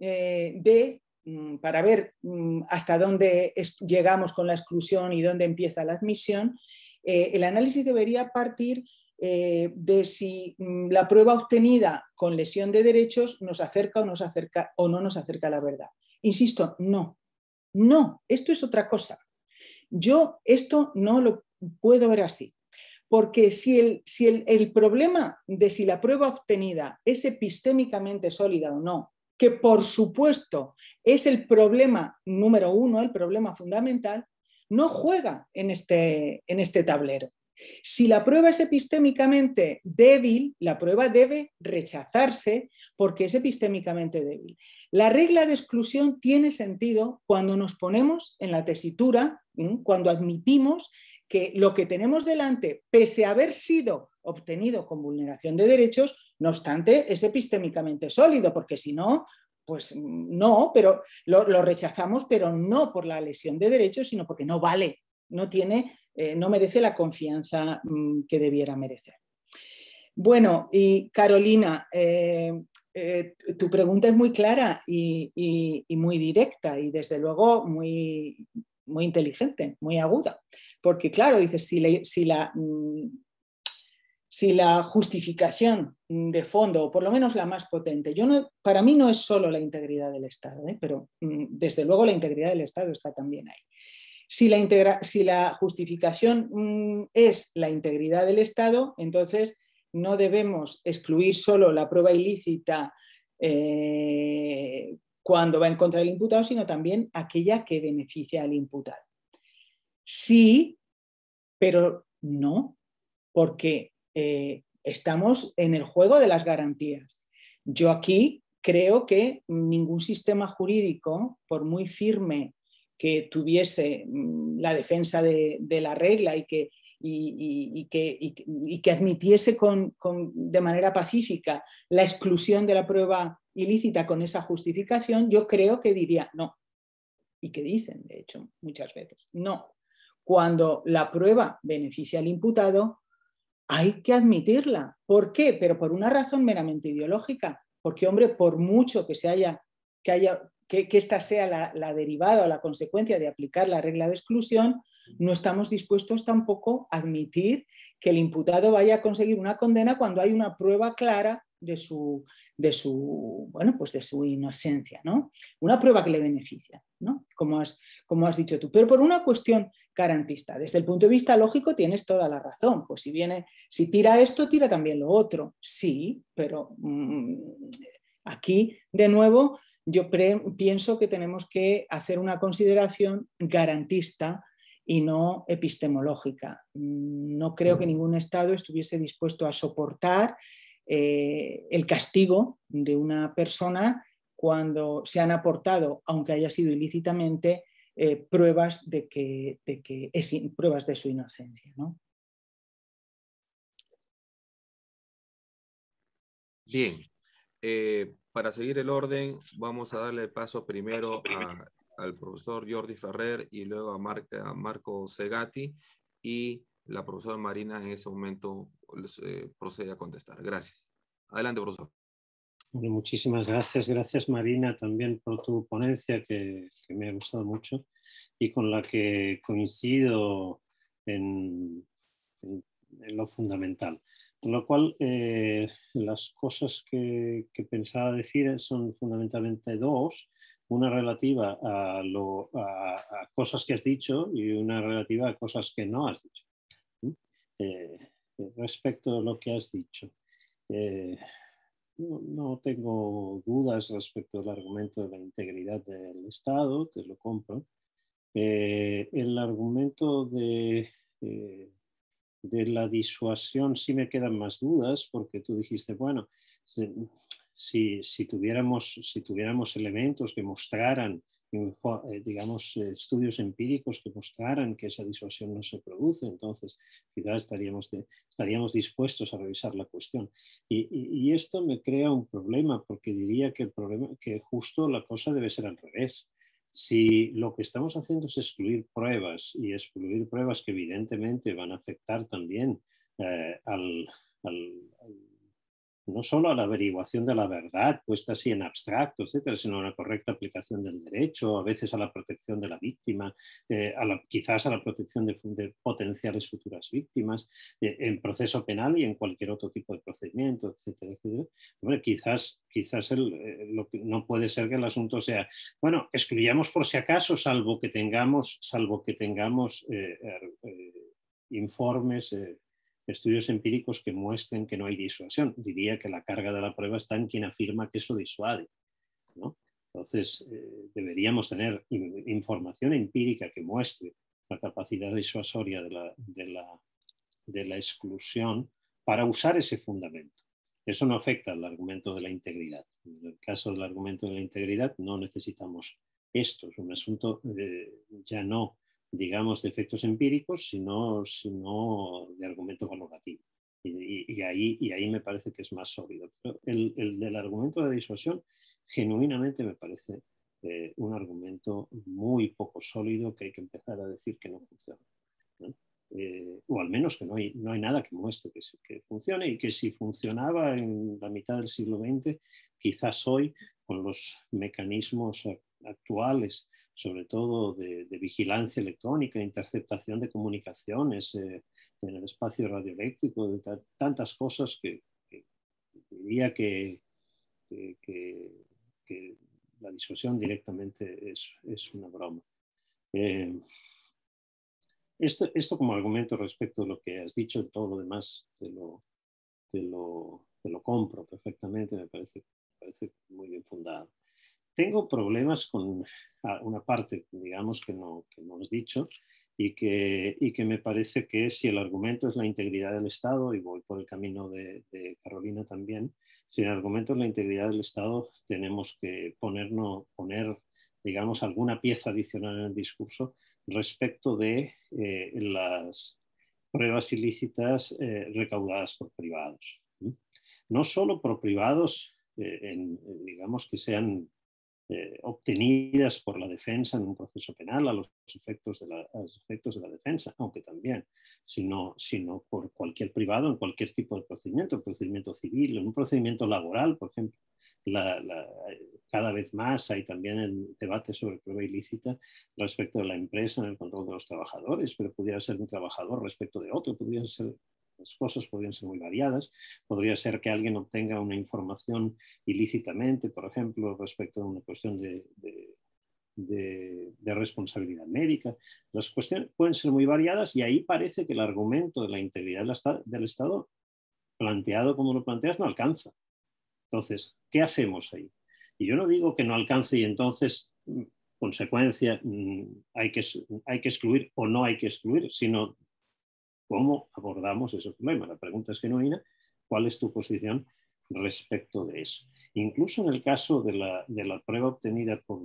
eh, de, mm, para ver mm, hasta dónde llegamos con la exclusión y dónde empieza la admisión, eh, el análisis debería partir eh, de si mm, la prueba obtenida con lesión de derechos nos acerca o, nos acerca, o no nos acerca a la verdad. Insisto, no, no, esto es otra cosa. Yo esto no lo puedo ver así, porque si el, problema de si la prueba obtenida es epistémicamente sólida o no, que por supuesto es el problema número uno, el problema fundamental, no juega en este, este tablero. Si la prueba es epistémicamente débil, la prueba debe rechazarse porque es epistémicamente débil. La regla de exclusión tiene sentido cuando nos ponemos en la tesitura, cuando admitimos que lo que tenemos delante, pese a haber sido obtenido con vulneración de derechos, no obstante, es epistémicamente sólido, porque si no, pues mm, no, pero lo, lo, rechazamos, pero no por la lesión de derechos, sino porque no vale, no tiene, eh, no merece la confianza mm, que debiera merecer. Bueno, y Carolina, eh, eh, tu pregunta es muy clara y, muy directa y desde luego muy, muy inteligente, muy aguda, porque claro, dices, si, la... Mm, si la justificación de fondo, o por lo menos la más potente, yo no, para mí no es solo la integridad del Estado, pero mm, desde luego la integridad del Estado está también ahí. Si la, justificación mm, es la integridad del Estado, entonces no debemos excluir solo la prueba ilícita eh, cuando va en contra del imputado, sino también aquella que beneficia al imputado. Sí, pero no, porque eh, estamos en el juego de las garantías. Yo aquí creo que ningún sistema jurídico, por muy firme que tuviese mm, la defensa de, la regla y que, y, que, que admitiese de manera pacífica la exclusión de la prueba ilícita con esa justificación, yo creo que diría no. Y que dicen, de hecho, muchas veces, no. Cuando la prueba beneficia al imputado, hay que admitirla. ¿Por qué? Pero por una razón meramente ideológica. Porque, hombre, por mucho que se haya, que haya que, esta sea la, derivada o la consecuencia de aplicar la regla de exclusión, no estamos dispuestos tampoco a admitir que el imputado vaya a conseguir una condena cuando hay una prueba clara de su, de su, bueno, pues de su inocencia, ¿no? Una prueba que le beneficia, Como has, como has dicho tú. Pero por una cuestión garantista. Desde el punto de vista lógico tienes toda la razón. Pues si viene, si tira esto, tira también lo otro. Sí, pero mm, aquí de nuevo yo pienso que tenemos que hacer una consideración garantista y no epistemológica. No creo que ningún Estado estuviese dispuesto a soportar eh, el castigo de una persona cuando se han aportado, aunque haya sido ilícitamente, eh, pruebas, de que, es, pruebas de su inocencia. ¿no? Bien. Eh, para seguir el orden, vamos a darle paso primero al profesor Jordi Ferrer y luego a, Marco Segati y la profesora Marina en ese momento eh, procede a contestar. Gracias. Adelante, profesor. muchísimas gracias. Gracias, Marina, también por tu ponencia que, me ha gustado mucho y con la que coincido en lo fundamental lo cual, eh, las cosas que, pensaba decir eh, son fundamentalmente dos. Una relativa a, a, cosas que has dicho y una relativa a cosas que no has dicho. Eh, respecto a lo que has dicho, no, no, tengo dudas respecto al argumento de la integridad del Estado, te lo compro. el argumento de de la disuasión sí me quedan más dudas porque tú dijiste, bueno, si, si, tuviéramos, elementos que mostraran, eh, digamos, estudios empíricos que mostraran que esa disuasión no se produce, entonces quizás estaríamos, estaríamos dispuestos a revisar la cuestión. Y, esto me crea un problema porque diría que, el problema, que justo la cosa debe ser al revés si lo que estamos haciendo es excluir pruebas y excluir pruebas que evidentemente van a afectar también eh, al no solo a la averiguación de la verdad puesta así en abstracto, etcétera, sino a la correcta aplicación del derecho, a veces a la protección de la víctima, eh, a quizás a la protección de, potenciales futuras víctimas, eh, en proceso penal y en cualquier otro tipo de procedimiento, etcétera, etcétera. quizás, quizás eh, lo no puede ser que el asunto sea, bueno, excluyamos por si acaso, salvo que tengamos, salvo que tengamos er, informes estudios empíricos que muestren que no hay disuasión. Diría que la carga de la prueba está en quien afirma que eso disuade. Entonces, eh, deberíamos tener información empírica que muestre la capacidad disuasoria de la, exclusión para usar ese fundamento. Eso no afecta al argumento de la integridad. En el caso del argumento de la integridad no necesitamos esto. Es un asunto eh, ya no digamos, de efectos empíricos, sino, sino de argumento valorativo. Y, y, ahí, y ahí me parece que es más sólido. el, el del argumento de disuasión, genuinamente me parece eh, un argumento muy poco sólido que hay que empezar a decir que no funciona. Eh, o al menos que no hay, no hay nada que muestre que, que, funcione y que si funcionaba en la mitad del siglo XX, quizás hoy, con los mecanismos actuales sobre todo de, vigilancia electrónica, interceptación de comunicaciones eh, en el espacio radioeléctrico, de tantas cosas que, diría que, la discusión directamente es, una broma. Eh, esto, como argumento respecto a lo que has dicho, todo lo demás te lo, lo, lo compro perfectamente, me parece, me parece muy bien fundado tengo problemas con una parte, digamos, que no, que no has dicho y que, que me parece que si el argumento es la integridad del Estado, y voy por el camino de, Carolina también, si el argumento es la integridad del Estado, tenemos que ponernos, poner, digamos, alguna pieza adicional en el discurso respecto de eh, las pruebas ilícitas eh, recaudadas por privados. No solo por privados, eh, digamos, que sean eh, obtenidas por la defensa en un proceso penal a los efectos de la, los efectos de la defensa, aunque también, sino, sino por cualquier privado en cualquier tipo de procedimiento, procedimiento civil, en un procedimiento laboral, por ejemplo. cada vez más hay también el debate sobre prueba ilícita respecto de la empresa en el control de los trabajadores, pero pudiera ser un trabajador respecto de otro, pudiera ser las cosas podrían ser muy variadas. Podría ser que alguien obtenga una información ilícitamente, por ejemplo, respecto a una cuestión de, responsabilidad médica. Las cuestiones pueden ser muy variadas y ahí parece que el argumento de la integridad del Estado, planteado como lo planteas, no alcanza. Entonces, ¿qué hacemos ahí? Y yo no digo que no alcance y entonces mm, consecuencia mm, hay que, hay que excluir o no hay que excluir, sino cómo abordamos esos problemas. La pregunta es que genuina, ¿cuál es tu posición respecto de eso? Incluso en el caso de la, de la prueba obtenida por,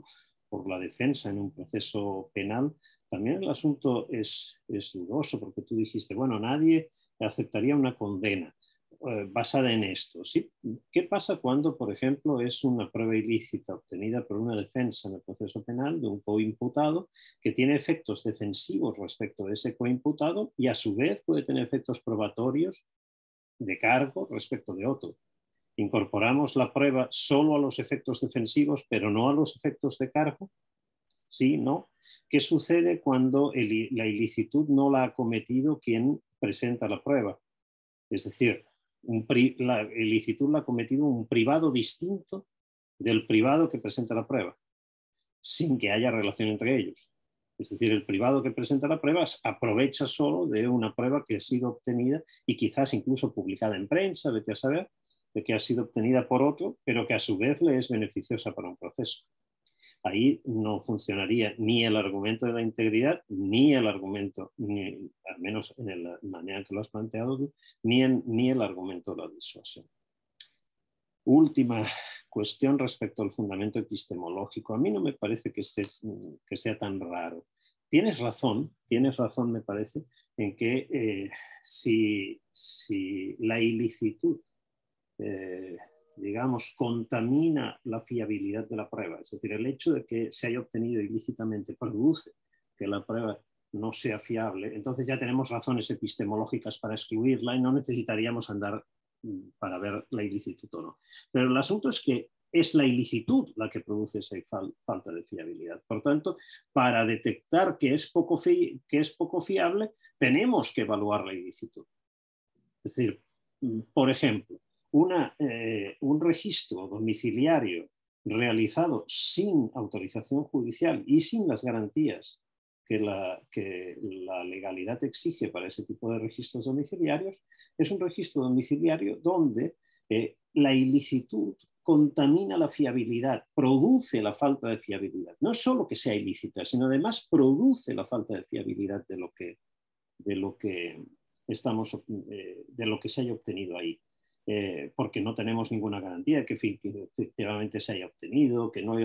por, la defensa en un proceso penal, también el asunto es, es dudoso, porque tú dijiste, bueno, nadie aceptaría una condena. Eh, basada en esto. ¿Qué pasa cuando, por ejemplo, es una prueba ilícita obtenida por una defensa en el proceso penal de un coimputado que tiene efectos defensivos respecto de ese coimputado y a su vez puede tener efectos probatorios de cargo respecto de otro? Incorporamos la prueba solo a los efectos defensivos, pero no a los efectos de cargo. ¿Sí? ¿No? ¿Qué sucede cuando la ilicitud no la ha cometido quien presenta la prueba? Es decir, un la ilicitud la ha cometido un privado distinto del privado que presenta la prueba, sin que haya relación entre ellos. Es decir, el privado que presenta la prueba aprovecha solo de una prueba que ha sido obtenida y quizás incluso publicada en prensa, vete a saber, de que ha sido obtenida por otro, pero que a su vez le es beneficiosa para un proceso ahí no funcionaría ni el argumento de la integridad, ni el argumento, al menos en la manera que lo has planteado ni, ni el argumento de la disuasión. Última cuestión respecto al fundamento epistemológico. A mí no me parece que, esté, que sea tan raro. Tienes razón, tienes razón, me parece, en que eh, si, si, la ilicitud eh, digamos, contamina la fiabilidad de la prueba. Es decir, el hecho de que se haya obtenido ilícitamente produce que la prueba no sea fiable. Entonces ya tenemos razones epistemológicas para excluirla y no necesitaríamos andar mm, para ver la ilicitud o no. Pero el asunto es que es la ilicitud la que produce esa falta de fiabilidad. Por tanto, para detectar que es, poco que es poco fiable, tenemos que evaluar la ilicitud. Es decir, mm, por ejemplo, eh, un registro domiciliario realizado sin autorización judicial y sin las garantías que la, que la, legalidad exige para ese tipo de registros domiciliarios, es un registro domiciliario donde eh, la ilicitud contamina la fiabilidad, produce la falta de fiabilidad. No solo que sea ilícita, sino además produce la falta de fiabilidad de lo que, de lo que, estamos, eh, de lo que se haya obtenido ahí. Eh, porque no tenemos ninguna garantía de que efectivamente se haya obtenido, que no,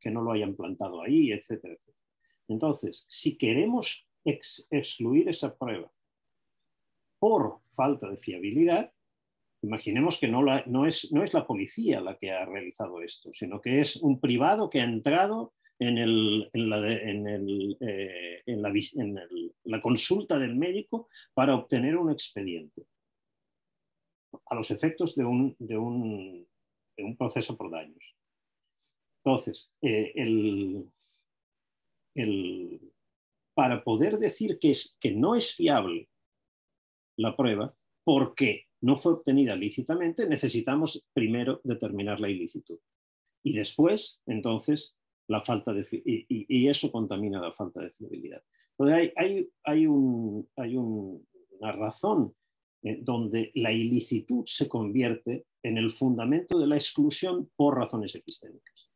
que no lo hayan plantado ahí, etcétera, Entonces, si queremos excluir esa prueba por falta de fiabilidad, imaginemos que no, es, la policía la que ha realizado esto, sino que es un privado que ha entrado en, la, consulta del médico para obtener un expediente a los efectos de un, de un, proceso por daños. Entonces, eh, para poder decir que, que no es fiable la prueba, porque no fue obtenida lícitamente, necesitamos primero determinar la ilicitud. Y después, entonces, la falta de... Y, eso contamina la falta de fiabilidad. hay, hay, una razón eh, donde la ilicitud se convierte en el fundamento de la exclusión por razones epistémicas.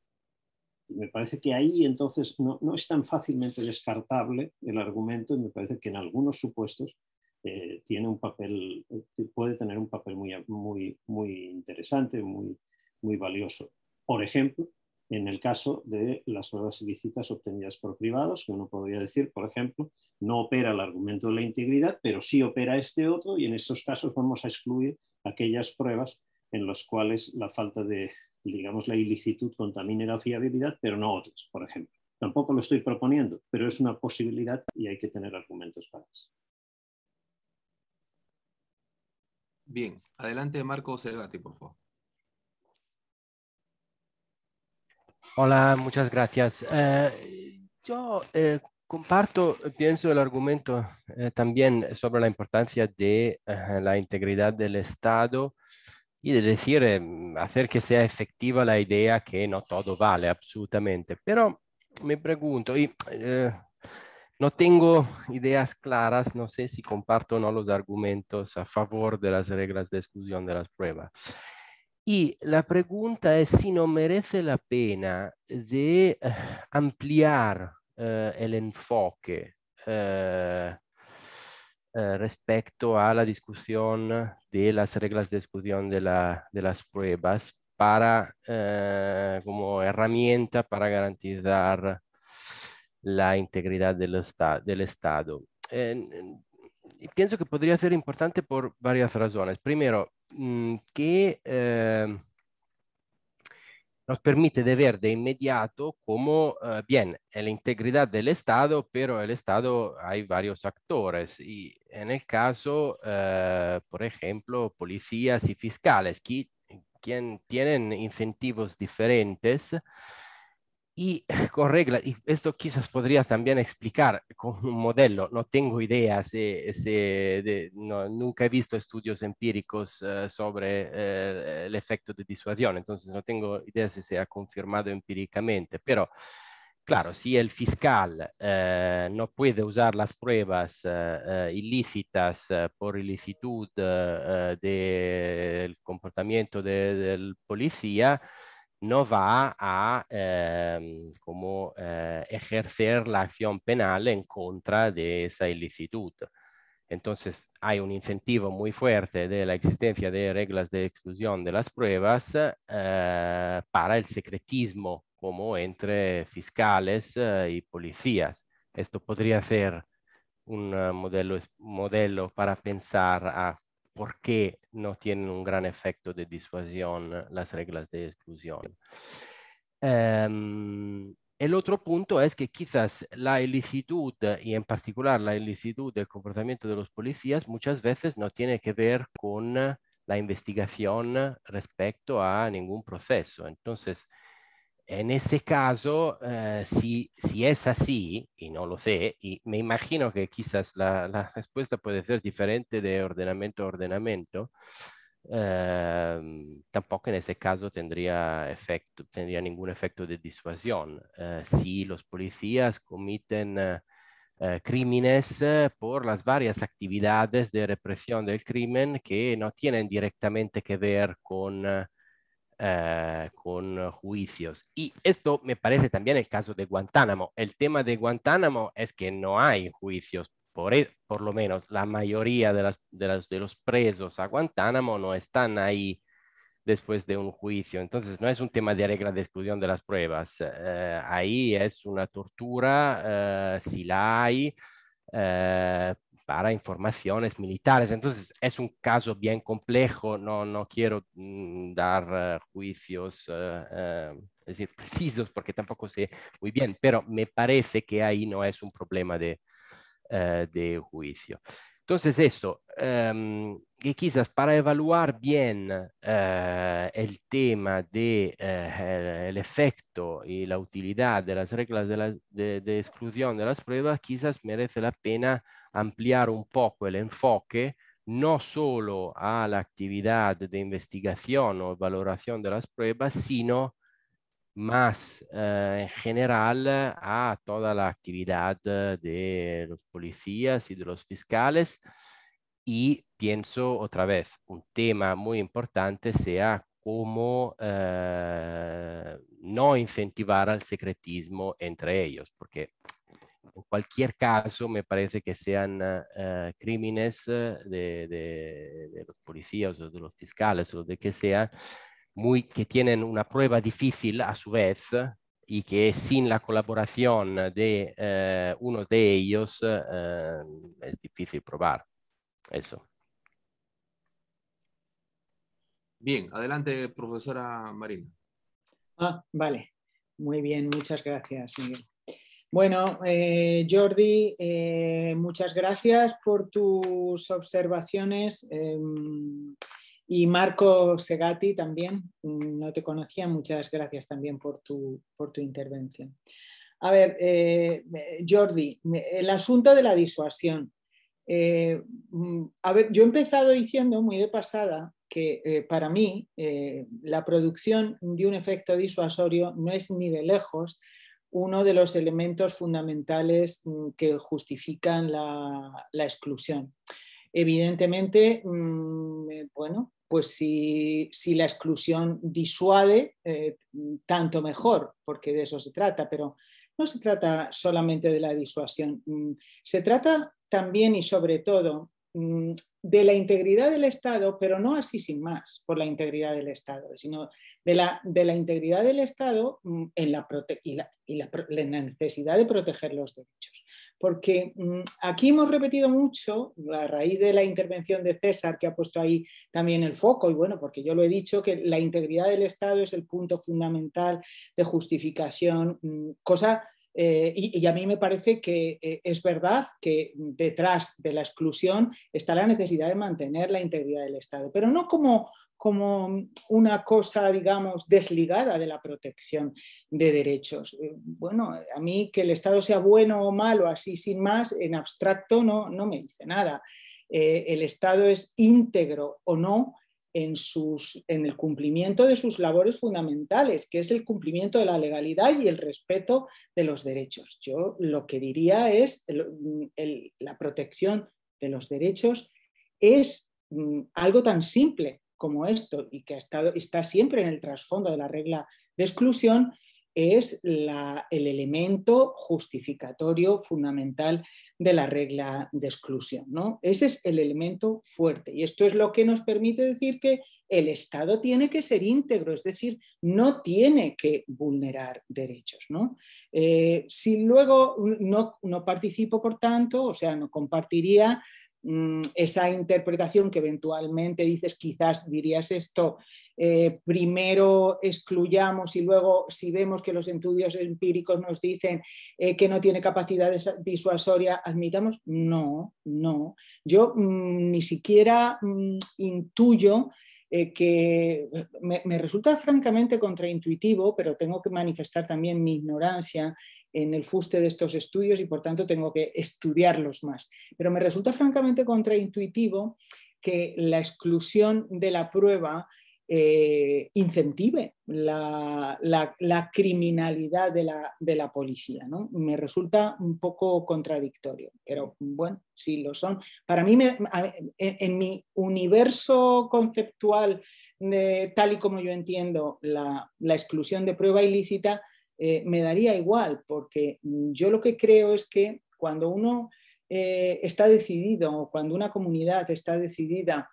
Y me parece que ahí entonces no, es tan fácilmente descartable el argumento y me parece que en algunos supuestos eh, tiene un papel, eh, puede tener un papel muy, muy, muy interesante, muy, muy valioso. Por ejemplo, en el caso de las pruebas ilícitas obtenidas por privados, que uno podría decir, por ejemplo, no opera el argumento de la integridad, pero sí opera este otro y en esos casos vamos a excluir aquellas pruebas en las cuales la falta de, digamos, la ilicitud contamina la fiabilidad, pero no otras, por ejemplo. Tampoco lo estoy proponiendo, pero es una posibilidad y hay que tener argumentos para eso. Bien, adelante Marco debate, por favor. Hola, muchas gracias. Eh, yo eh, comparto, pienso, el argumento eh, también sobre la importancia de la integridad del Estado y de decir, hacer que sea efectiva la idea que no todo vale, absolutamente. Pero me pregunto, y, no tengo ideas claras, no sé si comparto o no los argumentos a favor de las reglas de exclusión de las pruebas. Y la pregunta es si no merece la pena de eh, ampliar eh, el enfoque eh, respecto a la discusión de las reglas de discusión de, las pruebas para, como herramienta para garantizar la integridad del, del Estado pienso que podría ser importante por varias razones. Primero, mm, que eh, nos permite ver de inmediato cómo, eh, bien, en la integridad del Estado, pero el Estado hay varios actores y en el caso, eh, por ejemplo, policías y fiscales, que, tienen incentivos diferentes y con regla, y esto quizás podría también explicar con un modelo, no tengo idea, eh, si, nunca he visto estudios empíricos eh, sobre eh, el efecto de disuasión, entonces no tengo idea si se ha confirmado empíricamente, pero claro, si el fiscal no puede usar las pruebas ilícitas por ilicitud del comportamiento del policía, no va a em, como, eh, ejercer la acción penal en contra de esa ilicitud. Entonces hay un incentivo muy fuerte de la existencia de reglas de exclusión de las pruebas eh, para el secretismo como entre fiscales eh, y policías. Esto podría ser un modelo, modelo para pensar a por qué no tienen un gran efecto de disuasión eh, las reglas de exclusión. Ehm, el otro punto es que quizás la ilicitud y en particular la ilicitud del comportamiento de los policías muchas veces no tiene que ver con eh, la investigación eh, respecto a ningún proceso. Entonces, en ese caso, eh, si, es así, y no lo sé, y me imagino que quizás la, respuesta puede ser diferente de ordenamiento a ordenamiento, em, tampoco en ese caso tendría, efecto, tendría ningún efecto de disuasión. Eh, si los policías comiten eh, crímenes por las varias actividades de represión del crimen que no tienen directamente que ver con eh, con juicios. Y esto me parece también el caso de Guantánamo. El tema de Guantánamo es que no hay juicios. Por, e, lo menos la mayoría de, las, de, los presos a Guantánamo no están ahí después de un juicio. Entonces, no es un tema de regla de exclusión de las pruebas. Eh, ahí es una tortura, eh, si la hay, eh, para informaciones militares. Entonces, es un caso bien complejo, no, no quiero mm, dar eh, juicios, eh, eh, precisos, porque tampoco sé muy bien, pero me parece que ahí no es un problema de, de juicio. Entonces, esto que em, quizás para evaluar bien el tema del de, el efecto y la utilidad de las reglas de exclusión de las pruebas, quizás merece la pena ampliar un poco el enfoque no solo a la actividad de investigación o valoración de las pruebas, sino más eh, en general a toda la actividad eh, de los policías y de los fiscales. Y pienso otra vez, un tema muy importante sea cómo eh, no incentivar al secretismo entre ellos, porque en cualquier caso, me parece que sean ah, ah, crímenes ah, de, los policías o de los fiscales o de que sea, muy, que tienen una prueba difícil a su vez y que sin la colaboración de eh, uno de ellos es difícil probar. Eso. Bien, adelante, profesora Marina. vale. Muy bien, muchas gracias, señor. Bueno, eh, Jordi, eh, muchas gracias por tus observaciones eh, y Marco Segati también, mm, no te conocía, muchas gracias también por tu, por tu intervención. A ver, Jordi, el asunto de la disuasión. Mm, a ver, yo he empezado diciendo muy de pasada que para mí la producción de un efecto disuasorio no es ni de lejos uno de los elementos fundamentales mm, que justifican la, exclusión. Evidentemente, mm, eh, bueno, pues si, la exclusión disuade, eh, tanto mejor, porque de eso se trata, pero no se trata solamente de la disuasión, mm, se trata también y sobre todo Mm, de la integridad del Estado, pero no así sin más por la integridad del Estado, sino de la, integridad del Estado mm, en y, la, necesidad de proteger los derechos. Porque mm, aquí hemos repetido mucho, a raíz de la intervención de César, que ha puesto ahí también el foco, y bueno, porque yo lo he dicho, que la integridad del Estado es el punto fundamental de justificación, cosa eh, y, a mí me parece que eh, es verdad que detrás de la exclusión está la necesidad de mantener la integridad del Estado, pero no como, una cosa, digamos, desligada de la protección de derechos. Eh, bueno, a mí que el Estado sea bueno o malo, así sin más, en abstracto no, no me dice nada. el Estado es íntegro o no en, sus, en, el cumplimiento de sus labores fundamentales, que es el cumplimiento de la legalidad y el respeto de los derechos. Yo lo que diría es la protección de los derechos es mm, algo tan simple como esto y que ha está siempre en el trasfondo de la regla de exclusión es el elemento justificatorio fundamental de la regla de exclusión. ¿no? Ese es el elemento fuerte y esto es lo que nos permite decir que el Estado tiene que ser íntegro, es decir, no tiene que vulnerar derechos. ¿no? Eh, si luego no, no participo, por tanto, o sea, no compartiría Mm, esa interpretación que eventualmente dices, quizás dirías esto, eh, primero excluyamos y luego si vemos que los estudios empíricos nos dicen eh, que no tiene capacidad disuasoria, admitamos, no, no. Yo mm, ni siquiera mm, intuyo eh, que me, me, resulta francamente contraintuitivo, pero tengo que manifestar también mi ignorancia, en el fuste de estos estudios y por tanto tengo que estudiarlos más. Pero me resulta francamente contraintuitivo que la exclusión de la prueba eh, incentive la, criminalidad de la, policía. ¿no? Me resulta un poco contradictorio, pero bueno, sí lo son. Para mí, en, mi universo conceptual, tal y como yo entiendo la, exclusión de prueba ilícita, eh, me daría igual, porque mm, yo lo que creo es que cuando uno eh, está decidido o cuando una comunidad está decidida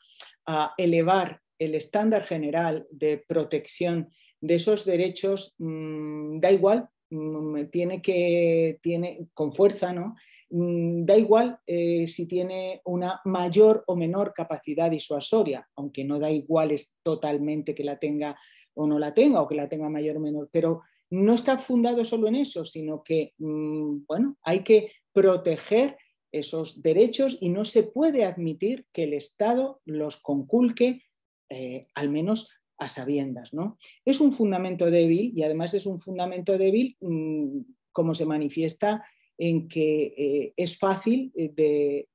a elevar el estándar general de protección de esos derechos, mm, da igual, mm, tiene que, tiene con fuerza, ¿no? da igual eh, si tiene una mayor o menor capacidad disuasoria, aunque no da igual es totalmente que la tenga o no la tenga, o que la tenga mayor o menor, pero no está fundado solo en eso, sino que mm, bueno, hay que proteger esos derechos y no se puede admitir que el Estado los conculque, eh, al menos a sabiendas. ¿no? Es un fundamento débil y además es un fundamento débil mm, como se manifiesta en que eh, es fácil, eh,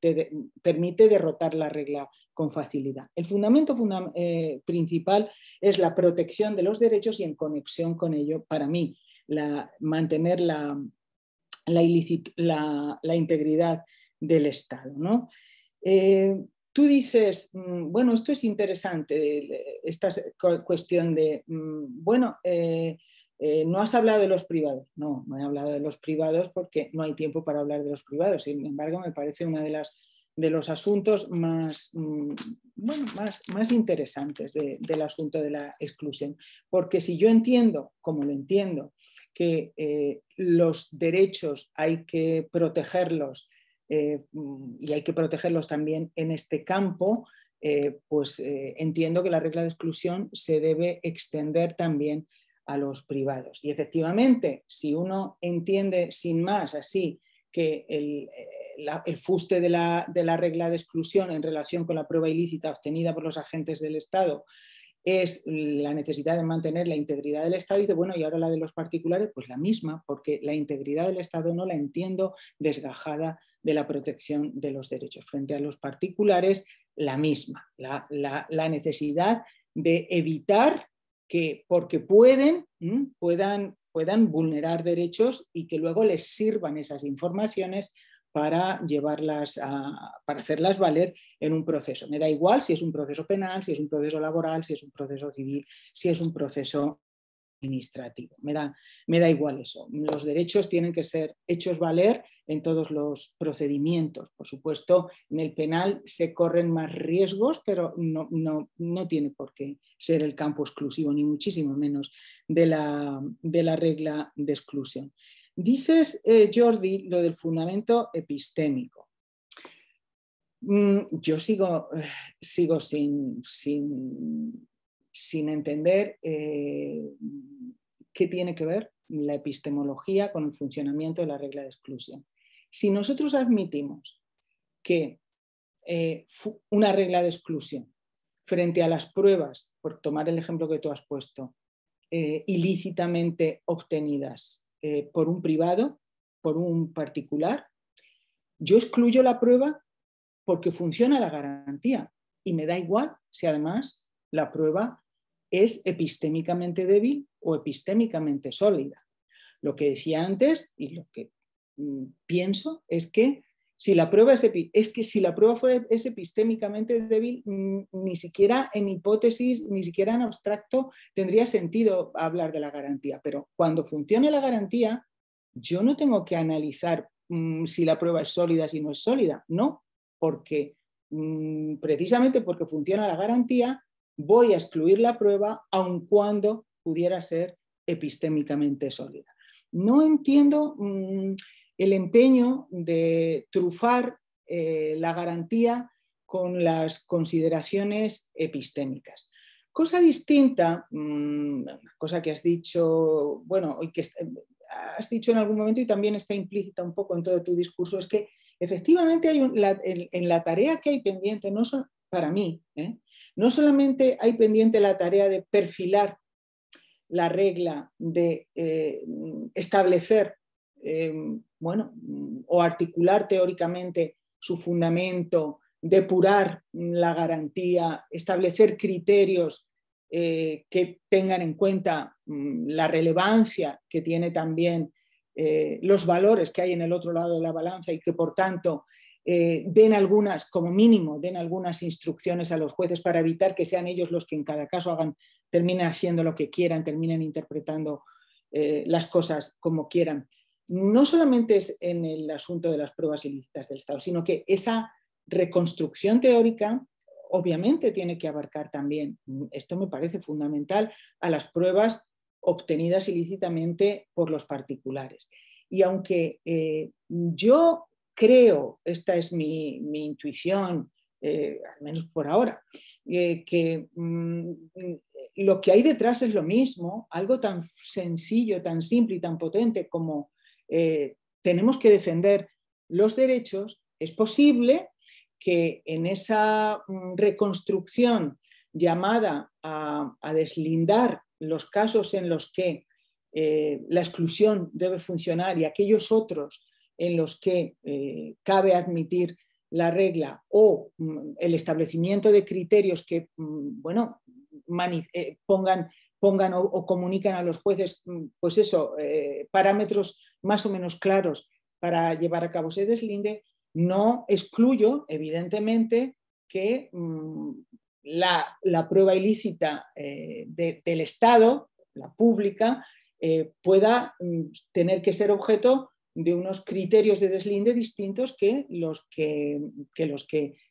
permite derrotar la regla con facilidad. El fundamento eh, principal es la protección de los derechos y en conexión con ello, para mí, mantener la, la, integridad del Estado. tú dices, mm, bueno, esto es interesante, esta cuestión de, mm, bueno, eh, no has hablado de los privados. No, no he hablado de los privados porque no hay tiempo para hablar de los privados. Sin embargo, me parece uno de, los asuntos más, mm, interesantes del asunto de la exclusión. Porque si yo entiendo, como lo entiendo, que eh, los derechos hay que protegerlos eh, mm, y hay que protegerlos también en este campo, pues entiendo que la regla de exclusión se debe extender también a los privados. Y efectivamente, si uno entiende sin más así que el, eh, fuste de la, regla de exclusión en relación con la prueba ilícita obtenida por los agentes del Estado es la necesidad de mantener la integridad del Estado, y dice, bueno, y ahora la de los particulares, pues la misma, porque la integridad del Estado no la entiendo desgajada de la protección de los derechos. Frente a los particulares, la misma, la, la necesidad de evitar que porque pueden, puedan, puedan vulnerar derechos y que luego les sirvan esas informaciones para llevarlas a, para hacerlas valer en un proceso. Me da igual si es un proceso penal, si es un proceso laboral, si es un proceso civil, si es un proceso administrativo. Me da, me da igual eso. Los derechos tienen que ser hechos valer en todos los procedimientos. Por supuesto, en el penal se corren más riesgos, pero no, tiene por qué ser el campo exclusivo, ni muchísimo menos de la, de la regla de exclusión. Dices, eh, Jordi, lo del fundamento epistémico. Mm, yo sigo, eh, sigo sin, sin sin entender eh, qué tiene que ver la epistemología con el funcionamiento de la regla de exclusión. Si nosotros admitimos que eh, una regla de exclusión frente a las pruebas, por tomar el ejemplo que tú has puesto, eh, ilícitamente obtenidas por un privado, por un particular, yo excluyo la prueba porque funciona la garantía y me da igual si además la prueba es epistémicamente débil o epistémicamente sólida. Lo que decía antes y lo que mm, pienso es que si la prueba es, que si la prueba es epistémicamente débil, mm, ni siquiera en hipótesis, ni siquiera en abstracto tendría sentido hablar de la garantía. Pero cuando funciona la garantía, yo no tengo que analizar mm, si la prueba es sólida, si no es sólida. No, porque precisamente porque funciona la garantía, voy a excluir la prueba aun cuando pudiera ser epistémicamente sólida. No entiendo mm, el empeño de trufar eh, la garantía con las consideraciones epistémicas. Cosa distinta, mm, cosa que has dicho, bueno, que has dicho en algún momento y también está implícita un poco en todo tu discurso, es que efectivamente hay en, en, la tarea que hay pendiente no, son, para mí. ¿eh? No solamente hay pendiente la tarea de perfilar la regla, de eh, establecer, em, bueno, o articular teóricamente su fundamento, depurar la garantía, establecer criterios eh, que tengan en cuenta mm, la relevancia que tiene también los valores que hay en el otro lado de la balanza y que por tanto eh, den algunas, como mínimo, den algunas instrucciones a los jueces para evitar que sean ellos los que en cada caso hagan, terminen haciendo lo que quieran, terminen interpretando eh, las cosas como quieran. No solamente es en el asunto de las pruebas ilícitas del Estado, sino que esa reconstrucción teórica obviamente tiene que abarcar también, esto me parece fundamental, a las pruebas obtenidas ilícitamente por los particulares. Y aunque eh, yo creo, esta es mi, intuición, eh, al menos por ahora, eh, que mm, lo que hay detrás es lo mismo, algo tan sencillo, tan simple y tan potente como eh, tenemos que defender los derechos, es posible que en esa mm, reconstrucción llamada a deslindar los casos en los que la exclusión debe funcionar y aquellos otros en los que eh, cabe admitir la regla o mm, el establecimiento de criterios que, mm, bueno, eh, pongan, pongan o, comunican a los jueces, mm, pues eso, eh, parámetros más o menos claros para llevar a cabo ese deslinde, no excluyo, evidentemente, que la, prueba ilícita del Estado, la pública, pueda tener que ser objeto de unos criterios de deslinde distintos que los que,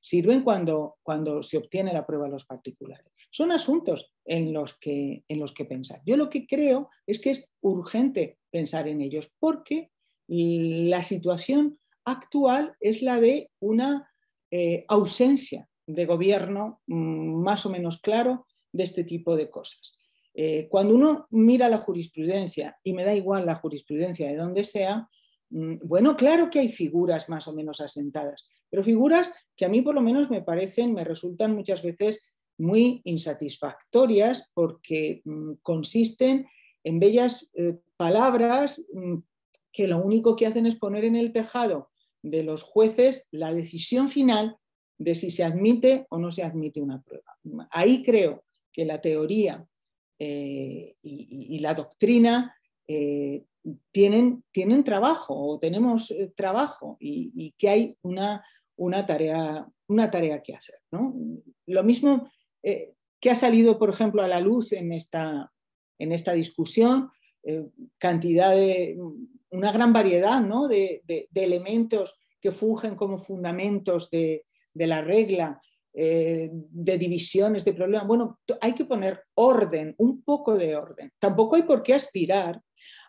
sirven cuando, se obtiene la prueba de los particulares. Son asuntos en los, que, pensar. Yo lo que creo es que es urgente pensar en ellos porque la situación actual es la de una eh, ausencia de gobierno mm, más o menos claro de este tipo de cosas. Eh, cuando uno mira la jurisprudencia, y me da igual la jurisprudencia de donde sea, Mm, bueno, claro que hay figuras más o menos asentadas, pero figuras que a mí por lo menos me parecen, me resultan muchas veces muy insatisfactorias porque mm, consisten en bellas eh, palabras mm, que lo único que hacen es poner en el tejado de los jueces la decisión final de si se admite o no se admite una prueba. Ahí creo que la teoría eh, y, la doctrina eh, tienen, tienen trabajo o tenemos eh, trabajo y, que hay una, tarea, una tarea que hacer. Lo mismo eh, que ha salido, por ejemplo, a la luz en esta, en esta discusión, eh, cantidad de, una gran variedad de, elementos que fungen como fundamentos de, la regla, de divisiones, de problemas. Bueno, hay que poner orden, un poco de orden. Tampoco hay por qué aspirar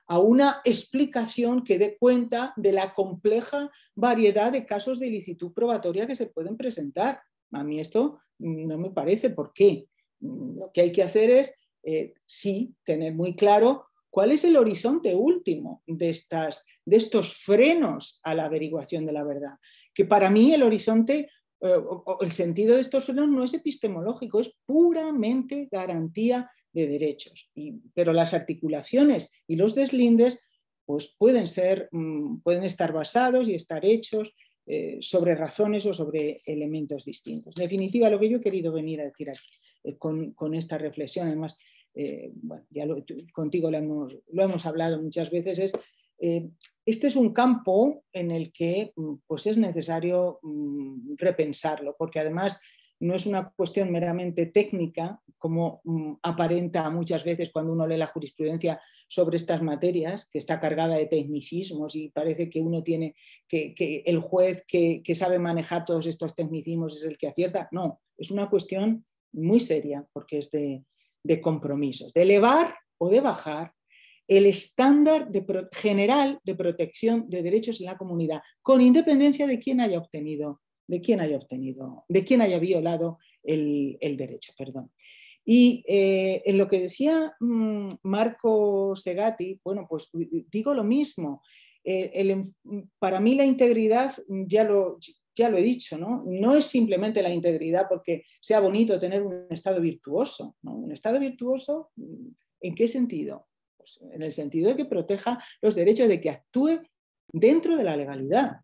a una explicación que dé cuenta de la compleja variedad de casos de ilicitud probatoria que se pueden presentar. A mí esto no me parece. ¿Por qué? Mm, lo que hay que hacer es, eh, sí, tener muy claro cuál es el horizonte último de, estas, de estos frenos a la averiguación de la verdad. Que para mí el horizonte eh, el sentido de estos frenos no es epistemológico, es puramente garantía de derechos. pero las articulaciones y los deslindes pues pueden, ser, mm, pueden estar basados y estar hechos eh, sobre razones o sobre elementos distintos. En definitiva, lo que yo he querido venir a decir aquí eh, con, esta reflexión, además, eh, ya contigo lo hemos, lo hemos, hablado muchas veces, es este es un campo en el que mm, pues es necesario mm, repensarlo, porque además no es una cuestión meramente técnica, como mm, aparenta muchas veces cuando uno lee la jurisprudencia sobre estas materias, que está cargada de tecnicismos y parece que uno tiene, que, el juez que, sabe manejar todos estos tecnicismos es el que acierta. No, es una cuestión muy seria porque es de, compromisos, de elevar o de bajar el estándar general de protección de derechos en la comunidad, con independencia de quién haya obtenido de quien haya obtenido, de quién haya violado el, derecho, perdón. Y eh, en lo que decía mm, Marco Segati, bueno, pues digo lo mismo. Eh, para mí la integridad, ya lo, ya lo he dicho, ¿no? No es simplemente la integridad porque sea bonito tener un estado virtuoso, Un estado virtuoso, ¿en qué sentido? Pues en el sentido de que proteja los derechos, de que actúe dentro de la legalidad,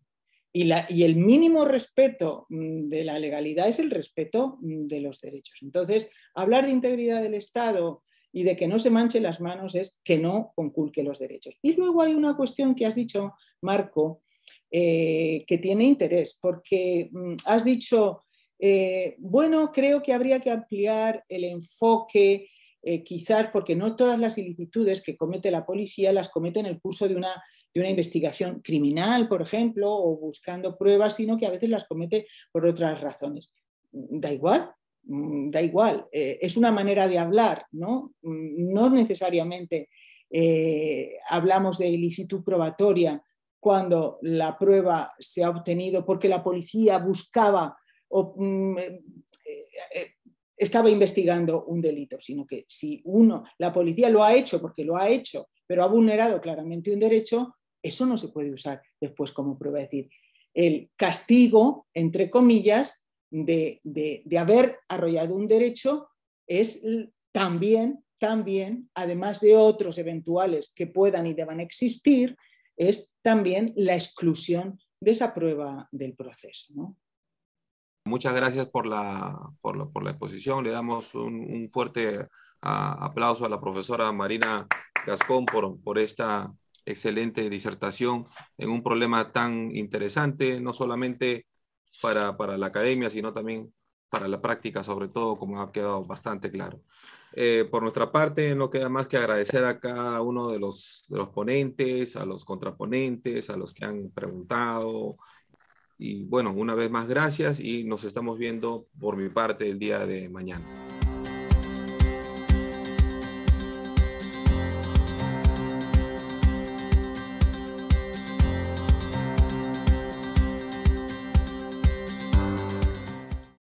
y, el mínimo respeto mm, de la legalidad es el respeto mm, de los derechos. Entonces, hablar de integridad del Estado y de que no se manche las manos es que no conculque los derechos. Y luego hay una cuestión que has dicho, Marco, eh, que tiene interés, porque mm, has dicho, eh, bueno, creo que habría que ampliar el enfoque, eh, quizás porque no todas las ilicitudes que comete la policía las comete en el curso de una de una investigación criminal, por ejemplo, o buscando pruebas, sino que a veces las comete por otras razones. Da igual, mm, da igual, eh, es una manera de hablar, ¿no? Mm, no necesariamente eh, hablamos de ilicitud probatoria cuando la prueba se ha obtenido porque la policía buscaba o mm, eh, estaba investigando un delito, sino que si uno, la policía lo ha hecho porque lo ha hecho, pero ha vulnerado claramente un derecho, eso no se puede usar después como prueba. Es decir, el castigo, entre comillas, de, haber arrollado un derecho es también, también, además de otros eventuales que puedan y deban existir, es también la exclusión de esa prueba del proceso. Muchas gracias por la, exposición. Le damos un, fuerte aplauso a la profesora Marina Gascón por, por esta excelente disertación en un problema tan interesante, no solamente para, para la academia, sino también para la práctica, sobre todo, como ha quedado bastante claro. Eh, por nuestra parte, no queda más que agradecer a cada uno de los ponentes, a los contraponentes, a los que han preguntado. Y bueno, una vez más, gracias y nos estamos viendo por mi parte el día de mañana.